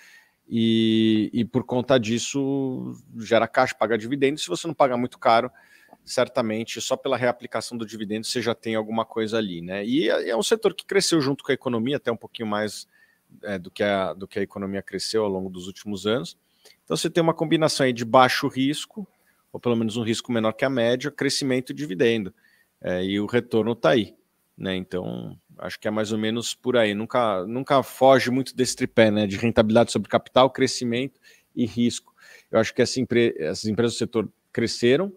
e, e por conta disso gera caixa, paga dividendos. Se você não pagar muito caro, certamente só pela reaplicação do dividendo você já tem alguma coisa ali, né? E é, é um setor que cresceu junto com a economia até um pouquinho mais é, do, que a, do que a economia cresceu ao longo dos últimos anos. Então você tem uma combinação aí de baixo risco, ou pelo menos um risco menor que a média, crescimento e dividendo. É, e o retorno está aí. Né? Então, acho que é mais ou menos por aí. Nunca, nunca foge muito desse tripé né? de rentabilidade sobre capital, crescimento e risco. Eu acho que essa empre essas empresas do setor cresceram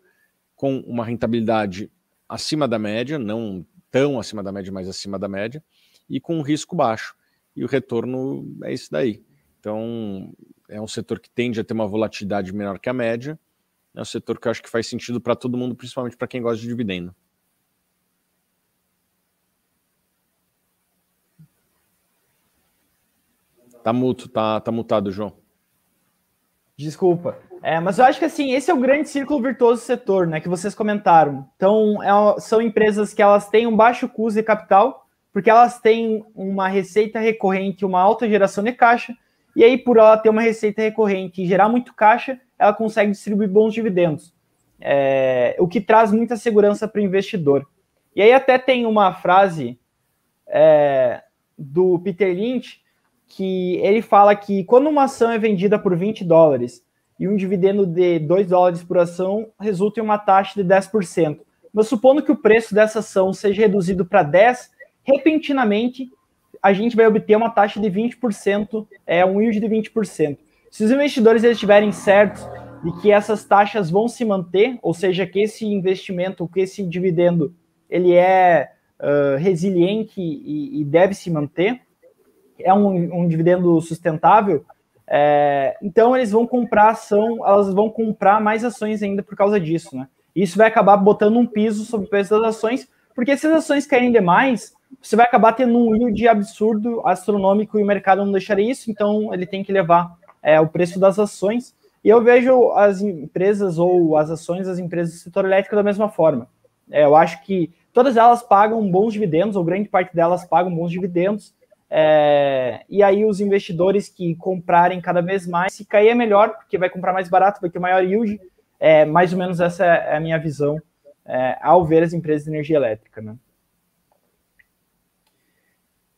com uma rentabilidade acima da média, não tão acima da média, mas acima da média, e com um risco baixo e o retorno é isso daí. Então, é um setor que tende a ter uma volatilidade menor que a média. É um setor que eu acho que faz sentido para todo mundo, principalmente para quem gosta de dividendo. Tá muto, tá, tá mutado, João. Desculpa. É, mas eu acho que assim, esse é o grande círculo virtuoso do setor, né? Que vocês comentaram. Então, é, são empresas que elas têm um baixo custo de capital, porque elas têm uma receita recorrente, uma alta geração de caixa, e aí por ela ter uma receita recorrente e gerar muito caixa, ela consegue distribuir bons dividendos, é, o que traz muita segurança para o investidor. E aí até tem uma frase é, do Peter Lynch que ele fala que quando uma ação é vendida por 20 dólares e um dividendo de 2 dólares por ação resulta em uma taxa de 10%. Mas supondo que o preço dessa ação seja reduzido para 10, repentinamente a gente vai obter uma taxa de 20%, é um yield de 20%. Se os investidores estiverem certos de que essas taxas vão se manter, ou seja, que esse investimento, que esse dividendo, ele é uh, resiliente e, e, deve se manter, é um, um dividendo sustentável, é, então eles vão comprar ação, elas vão comprar mais ações ainda por causa disso, né? Isso vai acabar botando um piso sobre o preço das ações, porque se as ações caírem demais, você vai acabar tendo um yield absurdo, astronômico, e o mercado não deixaria isso, então ele tem que levar é, o preço das ações. E eu vejo as empresas ou as ações das empresas do setor elétrico da mesma forma. É, eu acho que todas elas pagam bons dividendos, ou grande parte delas pagam bons dividendos, é, e aí os investidores que comprarem cada vez mais, se cair é melhor, porque vai comprar mais barato, vai ter maior yield. É, mais ou menos essa é a minha visão é, ao ver as empresas de energia elétrica. Né?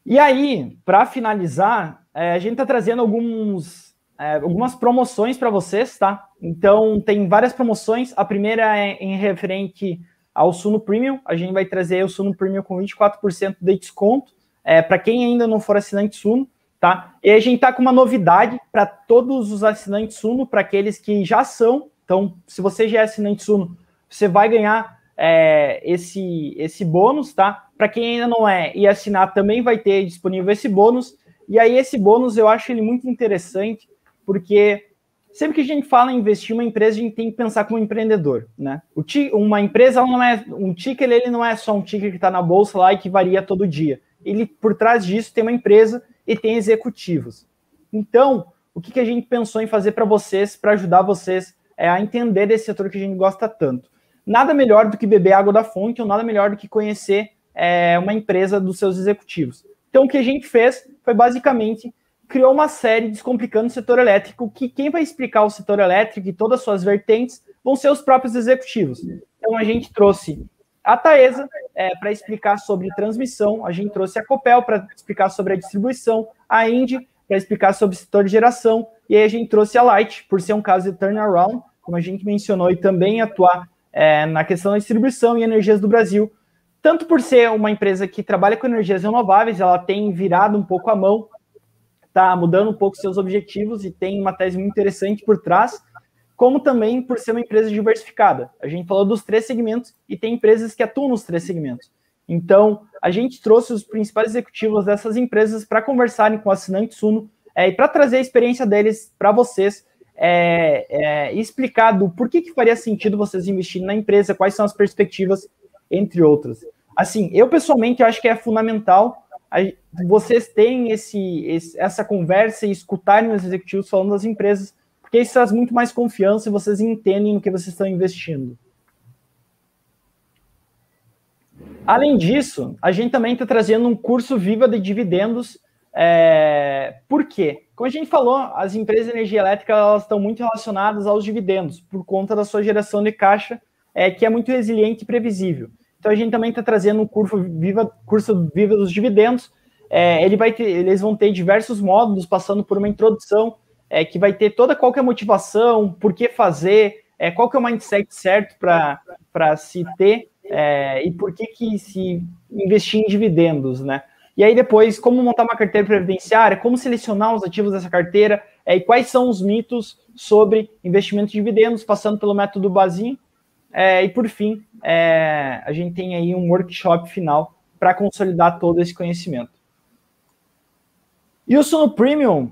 E aí, para finalizar, é, a gente está trazendo alguns, é, algumas promoções para vocês, tá? Então, tem várias promoções. A primeira é em referente ao Suno Premium. A gente vai trazer o Suno Premium com 24% de desconto. É, para quem ainda não for assinante Suno, tá? E a gente está com uma novidade para todos os assinantes Suno, para aqueles que já são. Então, se você já é assinante Suno, você vai ganhar é, esse, esse bônus, tá? Para quem ainda não é e assinar, também vai ter disponível esse bônus. E aí, esse bônus eu acho ele muito interessante, porque sempre que a gente fala em investir uma empresa, a gente tem que pensar como empreendedor, né? Ti, uma empresa, não é um ticker, ele não é só um ticker que está na bolsa lá e que varia todo dia. Ele, por trás disso, tem uma empresa e tem executivos. Então, o que, que a gente pensou em fazer para vocês, para ajudar vocês é, a entender desse setor que a gente gosta tanto? nada melhor do que beber água da fonte ou nada melhor do que conhecer é, uma empresa dos seus executivos. Então, o que a gente fez foi basicamente criou uma série descomplicando o setor elétrico, que quem vai explicar o setor elétrico e todas as suas vertentes vão ser os próprios executivos. Então, a gente trouxe a Taesa é, para explicar sobre transmissão, a gente trouxe a Copel para explicar sobre a distribuição, a Indy para explicar sobre o setor de geração, e aí a gente trouxe a Light, por ser um caso de turnaround, como a gente mencionou, e também atuar é, na questão da distribuição e energias do Brasil, tanto por ser uma empresa que trabalha com energias renováveis, ela tem virado um pouco a mão, está mudando um pouco seus objetivos e tem uma tese muito interessante por trás, como também por ser uma empresa diversificada. A gente falou dos três segmentos e tem empresas que atuam nos três segmentos. Então, a gente trouxe os principais executivos dessas empresas para conversarem com o assinante Suno é, e para trazer a experiência deles para vocês é, é, explicado por que, que faria sentido vocês investirem na empresa, quais são as perspectivas, entre outras. Assim, eu pessoalmente acho que é fundamental a, vocês terem esse, esse, essa conversa e escutarem os executivos falando das empresas, porque isso traz muito mais confiança e vocês entendem no que vocês estão investindo. Além disso, a gente também está trazendo um curso Viva de Dividendos. É, por quê? Como a gente falou, as empresas de energia elétrica elas estão muito relacionadas aos dividendos, por conta da sua geração de caixa, é, que é muito resiliente e previsível. Então a gente também está trazendo um curso viva, curso viva dos dividendos. É, ele vai ter, eles vão ter diversos módulos, passando por uma introdução é, que vai ter toda qualquer é a motivação, por que fazer, é, qual que é o mindset certo para se ter é, e por que, que se investir em dividendos, né? E aí depois, como montar uma carteira previdenciária, como selecionar os ativos dessa carteira, é, e quais são os mitos sobre investimento de dividendos, passando pelo método Basin. É, e por fim, é, a gente tem aí um workshop final para consolidar todo esse conhecimento. E o Suno Premium,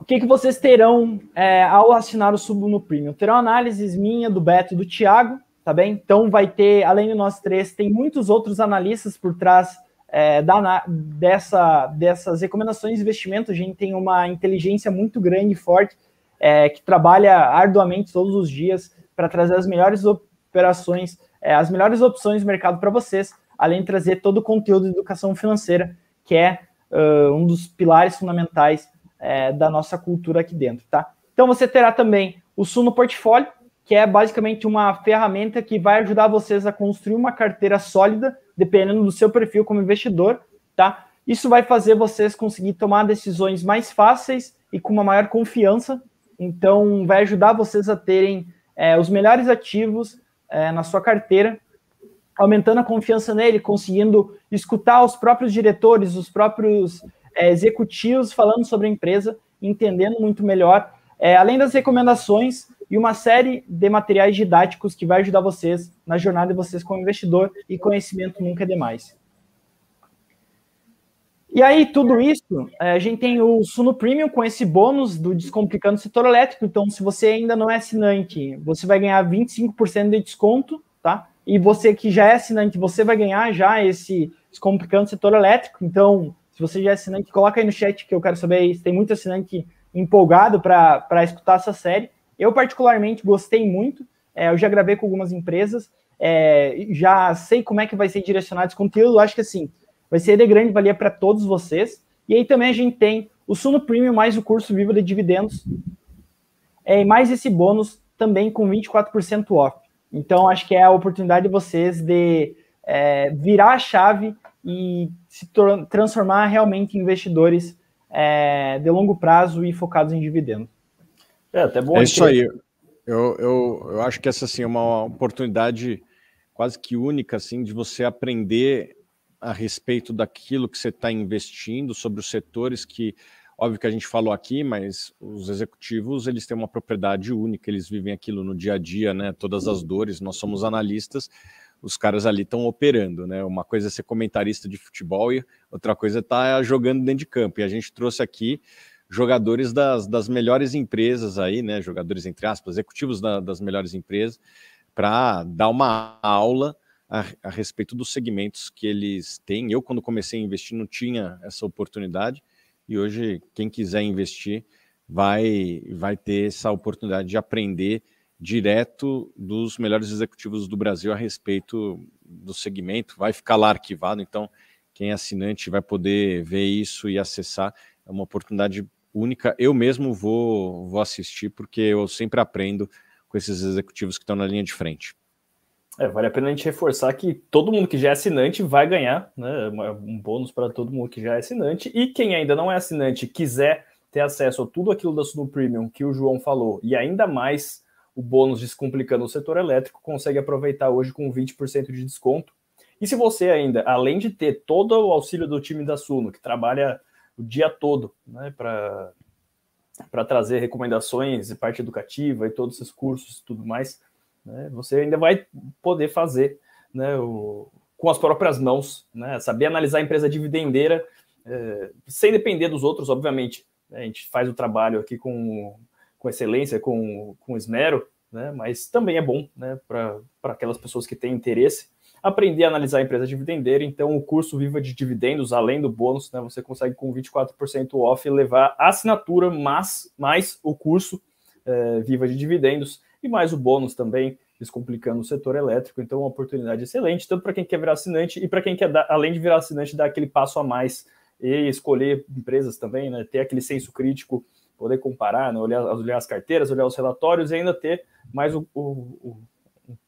o que, que vocês terão é, ao assinar o Suno Premium? Terão análises minha, do Beto e do Thiago, tá bem? Então vai ter, além de nós três, tem muitos outros analistas por trás é, da, dessa, dessas recomendações de investimento, a gente tem uma inteligência muito grande e forte, é, que trabalha arduamente todos os dias para trazer as melhores operações, é, as melhores opções do mercado para vocês, além de trazer todo o conteúdo de educação financeira, que é uh, um dos pilares fundamentais é, da nossa cultura aqui dentro, tá? Então você terá também o Suno Portfólio, que é basicamente uma ferramenta que vai ajudar vocês a construir uma carteira sólida dependendo do seu perfil como investidor, tá? Isso vai fazer vocês conseguir tomar decisões mais fáceis e com uma maior confiança. Então, vai ajudar vocês a terem é, os melhores ativos é, na sua carteira, aumentando a confiança nele, conseguindo escutar os próprios diretores, os próprios é, executivos falando sobre a empresa, entendendo muito melhor. É, além das recomendações, e uma série de materiais didáticos que vai ajudar vocês na jornada de vocês como investidor e conhecimento nunca é demais. E aí, tudo isso, é, a gente tem o Suno Premium com esse bônus do Descomplicando o Setor Elétrico. Então, se você ainda não é assinante, você vai ganhar 25% de desconto, tá? E você que já é assinante, você vai ganhar já esse Descomplicando o Setor Elétrico. Então, se você já é assinante, coloca aí no chat que eu quero saber se tem muito assinante empolgado para escutar essa série. Eu, particularmente, gostei muito. É, eu já gravei com algumas empresas, é, já sei como é que vai ser direcionado esse conteúdo. Acho que assim, vai ser de grande valia para todos vocês. E aí também a gente tem o Suno Premium mais o curso Viva de Dividendos, é, mais esse bônus também com 24% off. Então, acho que é a oportunidade de vocês de é, virar a chave e se transformar realmente em investidores é, de longo prazo e focados em dividendos. É, até bom. É isso aí. Eu, eu, eu acho que essa assim, é uma oportunidade quase que única assim de você aprender a respeito daquilo que você está investindo, sobre os setores que, óbvio que a gente falou aqui, mas os executivos eles têm uma propriedade única, eles vivem aquilo no dia a dia, né? Todas as dores, nós somos analistas, os caras ali estão operando, né? Uma coisa é ser comentarista de futebol e outra coisa é estar tá jogando dentro de campo. E a gente trouxe aqui jogadores das, das melhores empresas aí, né? Jogadores, entre aspas, executivos da, das melhores empresas, para dar uma aula a, a, respeito dos segmentos que eles têm. Eu, quando comecei a investir, não tinha essa oportunidade, e hoje, quem quiser investir vai, vai ter essa oportunidade de aprender direto dos melhores executivos do Brasil a respeito do segmento, vai ficar lá arquivado, então quem é assinante vai poder ver isso e acessar. É uma oportunidade única. Eu mesmo vou, vou assistir, porque eu sempre aprendo com esses executivos que estão na linha de frente. É, vale a pena a gente reforçar que todo mundo que já é assinante vai ganhar, né? É um bônus para todo mundo que já é assinante. E quem ainda não é assinante quiser ter acesso a tudo aquilo da Suno Premium que o João falou, e ainda mais o bônus descomplicando o setor elétrico, consegue aproveitar hoje com 20% de desconto. E se você ainda, além de ter todo o auxílio do time da Suno, que trabalha o dia todo, né, para para trazer recomendações e parte educativa e todos esses cursos e tudo mais, né, você ainda vai poder fazer né, o, com as próprias mãos, né, saber analisar a empresa dividendeira é, sem depender dos outros, obviamente. Né, a gente faz o trabalho aqui com, com excelência, com, com esmero, né, mas também é bom né, para aquelas pessoas que têm interesse aprender a analisar a empresa dividendeira. Então, o curso Viva de Dividendos, além do bônus, né, você consegue com 24% off levar a assinatura, mais mais o curso é, Viva de Dividendos e mais o bônus também, descomplicando o setor elétrico. Então, uma oportunidade excelente, tanto para quem quer virar assinante e para quem quer, dar, além de virar assinante, dar aquele passo a mais e escolher empresas também, né, ter aquele senso crítico poder comparar, né? olhar, olhar, as carteiras, olhar os relatórios e ainda ter mais o, o, o,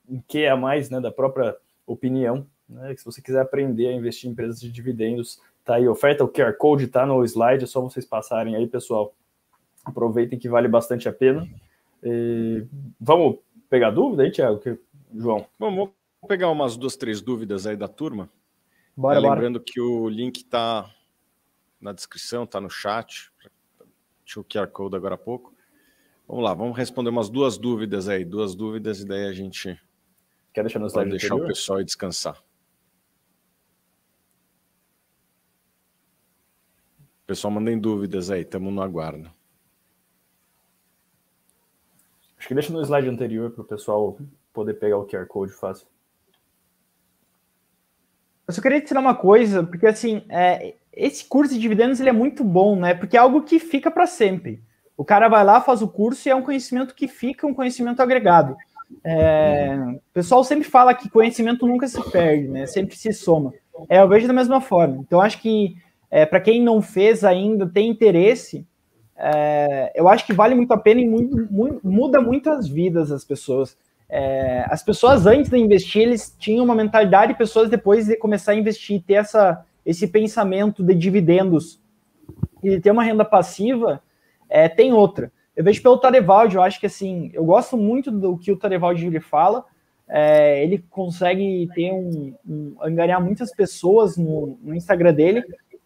o que a mais né? da própria opinião. Né? Se você quiser aprender a investir em empresas de dividendos, tá aí oferta, o QR Code tá no slide, é só vocês passarem aí, pessoal. Aproveitem que vale bastante a pena. E vamos pegar dúvida aí, Tiago? João? Vamos pegar umas duas, três dúvidas aí da turma. Bora, é, bora. Lembrando que o link está na descrição, está no chat. Tinha o QR Code agora há pouco. Vamos lá, vamos responder umas duas dúvidas aí, duas dúvidas, e daí a gente Quer deixar no slide Pode deixar anterior? o pessoal e descansar. Pessoal, mandem dúvidas aí, estamos no aguardo. Acho que deixa no slide anterior para o pessoal poder pegar o QR Code fácil. Eu só queria te ensinar uma coisa, porque assim, é, esse curso de dividendos ele é muito bom, né? Porque é algo que fica para sempre. O cara vai lá, faz o curso e é um conhecimento que fica, um conhecimento agregado. É, o pessoal sempre fala que conhecimento nunca se perde, né? Sempre se soma. É, eu vejo da mesma forma. Então, acho que é, para quem não fez ainda, tem interesse, é, eu acho que vale muito a pena e muito, muito, muda muitas vidas as pessoas. É, as pessoas antes de investir, eles tinham uma mentalidade, pessoas depois de começar a investir, ter essa, esse pensamento de dividendos e ter uma renda passiva, é, tem outra. Eu vejo pelo Tarevaldi, eu acho que assim, eu gosto muito do que o Tarevaldi ele fala. É, ele consegue ter um, um angariar muitas pessoas no, no Instagram dele.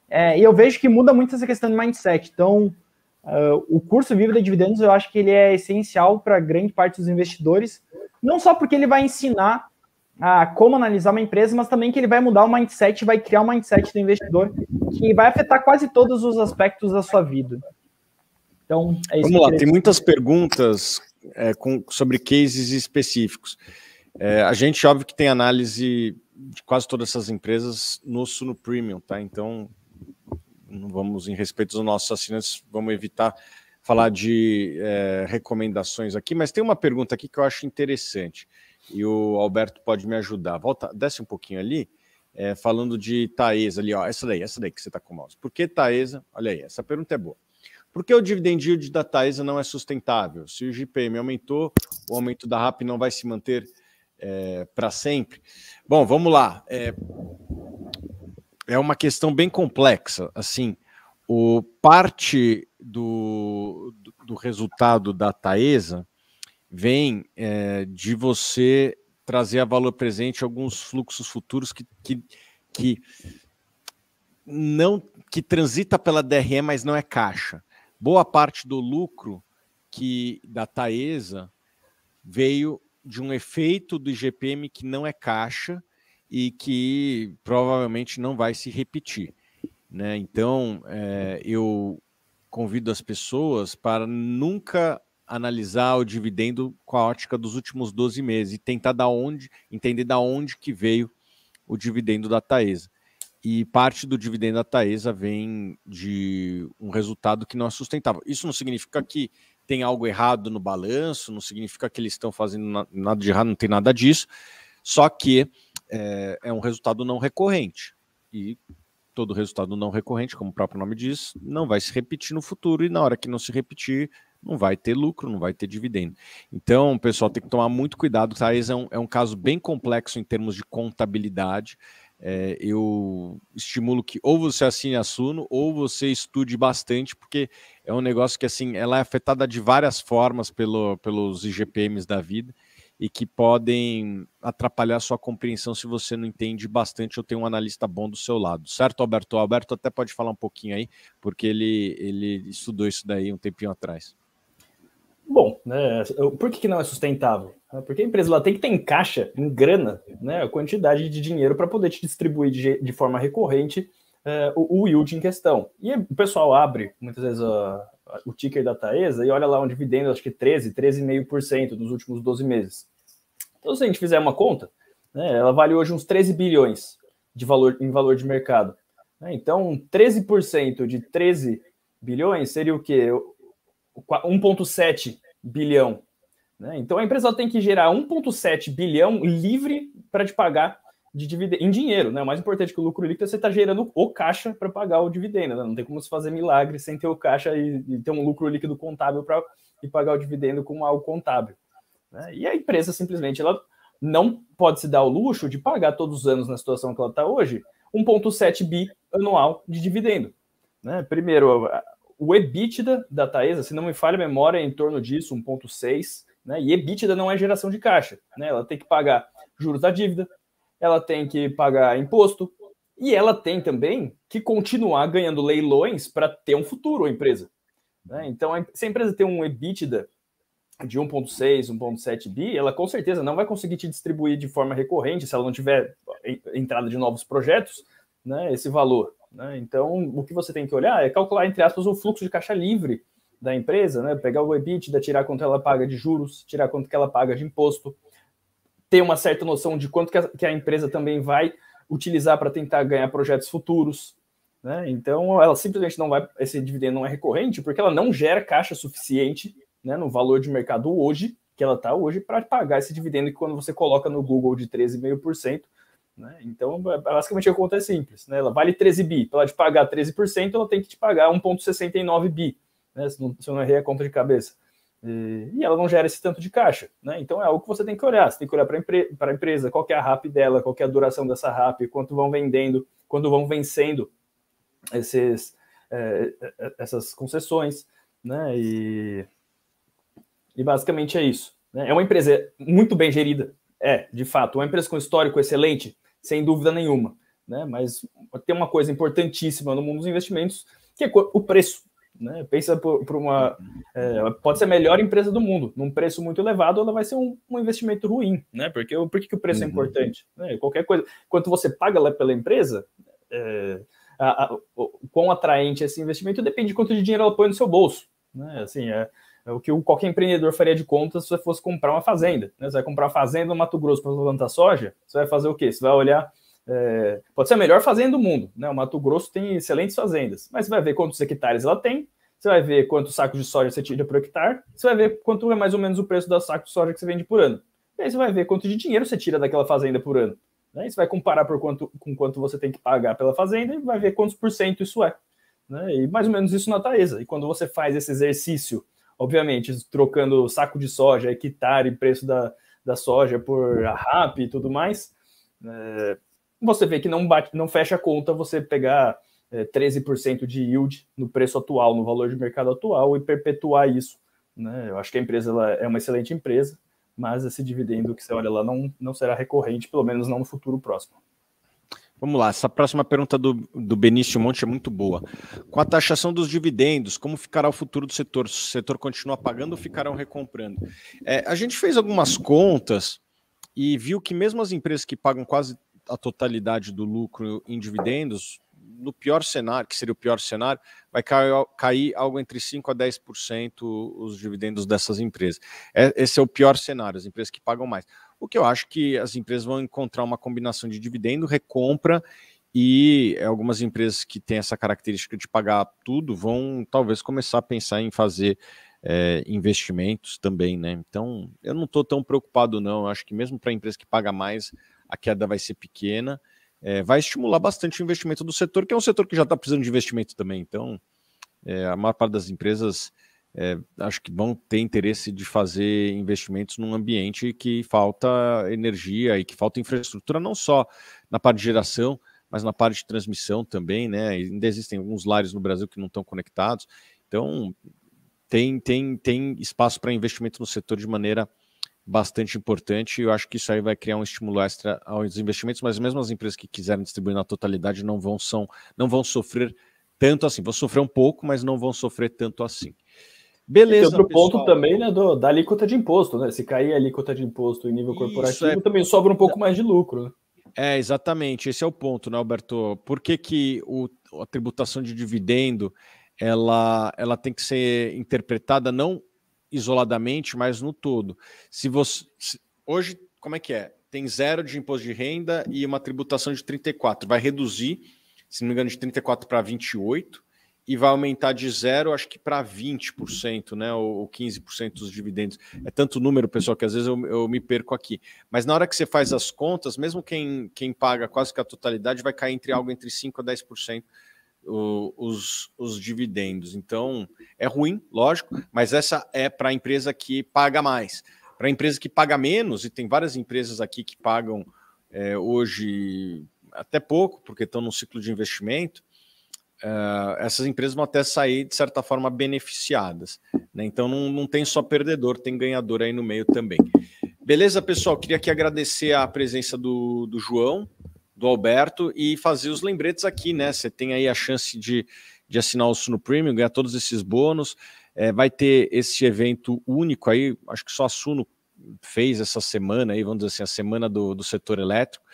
É, e eu vejo que muda muito essa questão de mindset. Então, uh, o curso Viva de Dividendos, eu acho que ele é essencial para grande parte dos investidores, não só porque ele vai ensinar a como analisar uma empresa, mas também que ele vai mudar o mindset, vai criar um mindset do investidor que vai afetar quase todos os aspectos da sua vida. Então, é isso Vamos lá, tem muitas perguntas é, com, sobre cases específicos. É, a gente, óbvio, que tem análise de quase todas essas empresas no Suno Premium, tá? Então, não vamos, em respeito aos nossos assinantes, vamos evitar falar de é, recomendações aqui, mas tem uma pergunta aqui que eu acho interessante e o Alberto pode me ajudar. Volta, desce um pouquinho ali, é, falando de Taesa ali, ó, essa daí, essa daí que você está com o mouse. Por que Taesa? Olha aí, essa pergunta é boa. Por que o dividend yield da Taesa não é sustentável? Se o GPM aumentou, o aumento da RAP não vai se manter é, para sempre? Bom, vamos lá. É, é uma questão bem complexa. Assim, o parte do, do, do resultado da Taesa vem é, de você trazer a valor presente alguns fluxos futuros que, que, que não que transita pela DRE, mas não é caixa. Boa parte do lucro que da Taesa veio de um efeito do IGPM que não é caixa e que provavelmente não vai se repetir. Né? Então, é, eu convido as pessoas para nunca analisar o dividendo com a ótica dos últimos 12 meses e tentar da onde, entender da onde que veio o dividendo da Taesa e parte do dividendo da Taesa vem de um resultado que não é sustentável. Isso não significa que tem algo errado no balanço, não significa que eles estão fazendo nada de errado, não tem nada disso, só que é, é um resultado não recorrente. E todo resultado não recorrente, como o próprio nome diz, não vai se repetir no futuro, e na hora que não se repetir, não vai ter lucro, não vai ter dividendo. Então, o pessoal tem que tomar muito cuidado. Taesa é um, é um caso bem complexo em termos de contabilidade. É, eu estimulo que ou você assine a Suno ou você estude bastante, porque é um negócio que assim ela é afetada de várias formas pelo, pelos IGPMs da vida e que podem atrapalhar a sua compreensão se você não entende bastante ou tem um analista bom do seu lado, certo, Alberto? O Alberto até pode falar um pouquinho aí, porque ele, ele estudou isso daí um tempinho atrás bom, né? Por que, que não é sustentável? Ah, porque a empresa ela tem que ter em caixa, em grana, né, a quantidade de dinheiro para poder te distribuir de, de forma recorrente é, o, o, yield em questão. E o pessoal abre muitas vezes a, a, o ticker da Taesa e olha lá um dividendo, acho que 13, 13,5% nos últimos 12 meses. Então, se a gente fizer uma conta, né, ela vale hoje uns 13 bilhões de valor, em valor de mercado. Né? Então, 13% de 13 bilhões seria o quê? 1,7 bilhão. Né? Então a empresa tem que gerar 1,7 bilhão livre para te pagar de dividendo em dinheiro, né? O mais importante é que o lucro líquido é você está gerando o caixa para pagar o dividendo. Né? Não tem como se fazer milagre sem ter o caixa e, e ter um lucro líquido contábil para pagar o dividendo com algo contábil. Né? E a empresa simplesmente ela não pode se dar o luxo de pagar todos os anos na situação que ela está hoje 1,7 bi anual de dividendo. Né? Primeiro, o EBITDA da Taesa, se não me falha a memória, é em torno disso, 1,6. Né? E EBITDA não é geração de caixa. Né? Ela tem que pagar juros da dívida, ela tem que pagar imposto, e ela tem também que continuar ganhando leilões para ter um futuro a empresa. Né? Então, se a empresa tem um EBITDA de 1,6, 1,7 bi, ela com certeza não vai conseguir te distribuir de forma recorrente se ela não tiver é, entrada de novos projetos, né? Esse valor. Né? Então, o que você tem que olhar é calcular, entre aspas, o fluxo de caixa livre da empresa, né? pegar o EBITDA, tirar quanto ela paga de juros, tirar quanto que ela paga de imposto, ter uma certa noção de quanto que a, que a empresa também vai utilizar para tentar ganhar projetos futuros. Né? Então, ela simplesmente não vai, esse dividendo não é recorrente, porque ela não gera caixa suficiente né, no valor de mercado hoje, que ela está hoje, para pagar esse dividendo que quando você coloca no Google de 13,5%, né? Então, é, basicamente, a conta é simples. Né? Ela vale 13 bi. Para ela te pagar 13%, ela tem que te pagar 1,69 bi. Né? Se, não, se eu não errei a conta de cabeça. E, e ela não gera esse tanto de caixa. Né? Então, é algo que você tem que olhar. Você tem que olhar para empre a empresa, qual é a RAP dela, qual é a duração dessa RAP, quanto vão vendendo, quando vão vencendo esses, é, é, essas concessões. Né? E, e basicamente é isso. Né? É uma empresa muito bem gerida. É, de fato, uma empresa com histórico excelente sem dúvida nenhuma. Né? Mas tem uma coisa importantíssima no mundo dos investimentos, que é o preço. Né? Pensa para uma. É, pode ser a melhor empresa do mundo. Num preço muito elevado, ela vai ser um, um investimento ruim, né? Porque por que, que o preço é uhum. é importante? Né? Qualquer coisa. Quanto você paga pela empresa, é, a, a, o quão atraente é esse investimento depende de quanto de dinheiro ela põe no seu bolso. Né? Assim, é, é o que qualquer empreendedor faria de conta se você fosse comprar uma fazenda. Né? Você vai comprar uma fazenda no Mato Grosso para plantar soja, você vai fazer o quê? Você vai olhar. É, pode ser a melhor fazenda do mundo, né? O Mato Grosso tem excelentes fazendas, mas você vai ver quantos hectares ela tem, você vai ver quantos sacos de soja você tira por hectare, você vai ver quanto é mais ou menos o preço da saco de soja que você vende por ano. E aí você vai ver quanto de dinheiro você tira daquela fazenda por ano. Né? E você vai comparar por quanto, com quanto você tem que pagar pela fazenda e vai ver quantos por cento isso é. Né? E mais ou menos isso na Taesa. E quando você faz esse exercício obviamente, trocando saco de soja, hectare, preço da, da soja por a RAP e tudo mais, é, você vê que não, bate, não fecha a conta você pegar é, 13% de yield no preço atual, no valor de mercado atual e perpetuar isso. Né? Eu acho que a empresa ela é uma excelente empresa, mas esse dividendo que você olha lá não, não será recorrente, pelo menos não no futuro próximo. Vamos lá, essa próxima pergunta do, do Benício Monte é muito boa. Com a taxação dos dividendos, como ficará o futuro do setor? Se o setor continua pagando ou ficarão recomprando? É, a gente fez algumas contas e viu que mesmo as empresas que pagam quase a totalidade do lucro em dividendos, no pior cenário, que seria o pior cenário, vai cair, cair algo entre 5% a 10% os dividendos dessas empresas. É, esse é o pior cenário, as empresas que pagam mais o que eu acho que as empresas vão encontrar uma combinação de dividendo, recompra e algumas empresas que têm essa característica de pagar tudo vão talvez começar a pensar em fazer é, investimentos também, né? Então eu não estou tão preocupado, não. Eu acho que mesmo para a empresa que paga mais, a queda vai ser pequena. É, vai estimular bastante o investimento do setor, que é um setor que já está precisando de investimento também. Então, é, a maior parte das empresas é, acho que vão ter interesse de fazer investimentos num ambiente que falta energia e que falta infraestrutura, não só na parte de geração, mas na parte de transmissão também, né? Ainda existem alguns lares no Brasil que não estão conectados. Então, tem, tem, tem espaço para investimento no setor de maneira bastante importante. Eu acho que isso aí vai criar um estímulo extra aos investimentos, mas mesmo as empresas que quiserem distribuir na totalidade não vão, são, não vão sofrer tanto assim. Vão sofrer um pouco, mas não vão sofrer tanto assim. Beleza. E então, outro pessoal. ponto também, né, do, da alíquota de imposto, né? Se cair a alíquota de imposto em nível corporativo, é... também sobra um pouco mais de lucro. Né? É, exatamente. Esse é o ponto, né, Alberto? Por que, que o, a tributação de dividendo ela, ela tem que ser interpretada não isoladamente, mas no todo? Se você. Se, hoje, como é que é? Tem zero de imposto de renda e uma tributação de 34. Vai reduzir, se não me engano, de 34 para 28 e vai aumentar de zero, acho que para 20%, né? Ou 15% dos dividendos. É tanto número, pessoal, que às vezes eu, eu, me perco aqui. Mas na hora que você faz as contas, mesmo quem, quem paga quase que a totalidade, vai cair entre algo entre 5% a 10% o, os, os dividendos. Então, é ruim, lógico, mas essa é para a empresa que paga mais. Para a empresa que paga menos, e tem várias empresas aqui que pagam é, hoje até pouco, porque estão num ciclo de investimento Uh, essas empresas vão até sair, de certa forma, beneficiadas. Né? Então, não, não tem só perdedor, tem ganhador aí no meio também. Beleza, pessoal? Queria aqui agradecer a presença do, do João, do Alberto, e fazer os lembretes aqui, né? Você tem aí a chance de, de assinar o Suno Premium, ganhar todos esses bônus. É, vai ter esse evento único aí, acho que só a Suno fez essa semana aí, vamos dizer assim, a semana do, do setor elétrico.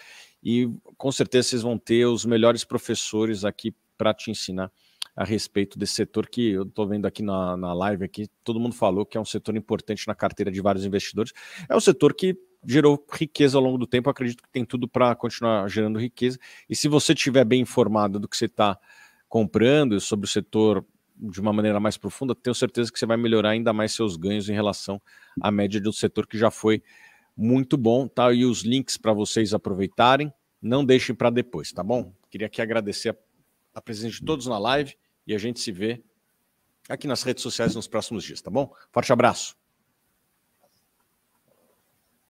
E com certeza vocês vão ter os melhores professores aqui para te ensinar a respeito desse setor que eu estou vendo aqui na, na live aqui, todo mundo falou que é um setor importante na carteira de vários investidores. É um setor que gerou riqueza ao longo do tempo, acredito que tem tudo para continuar gerando riqueza. E se você estiver bem informado do que você está comprando sobre o setor de uma maneira mais profunda, tenho certeza que você vai melhorar ainda mais seus ganhos em relação à média de um setor que já foi muito bom, tá? E os links para vocês aproveitarem, não deixem para depois, tá bom? Queria aqui agradecer a a tá presença de todos na live e a gente se vê aqui nas redes sociais nos próximos dias, tá bom? Forte abraço.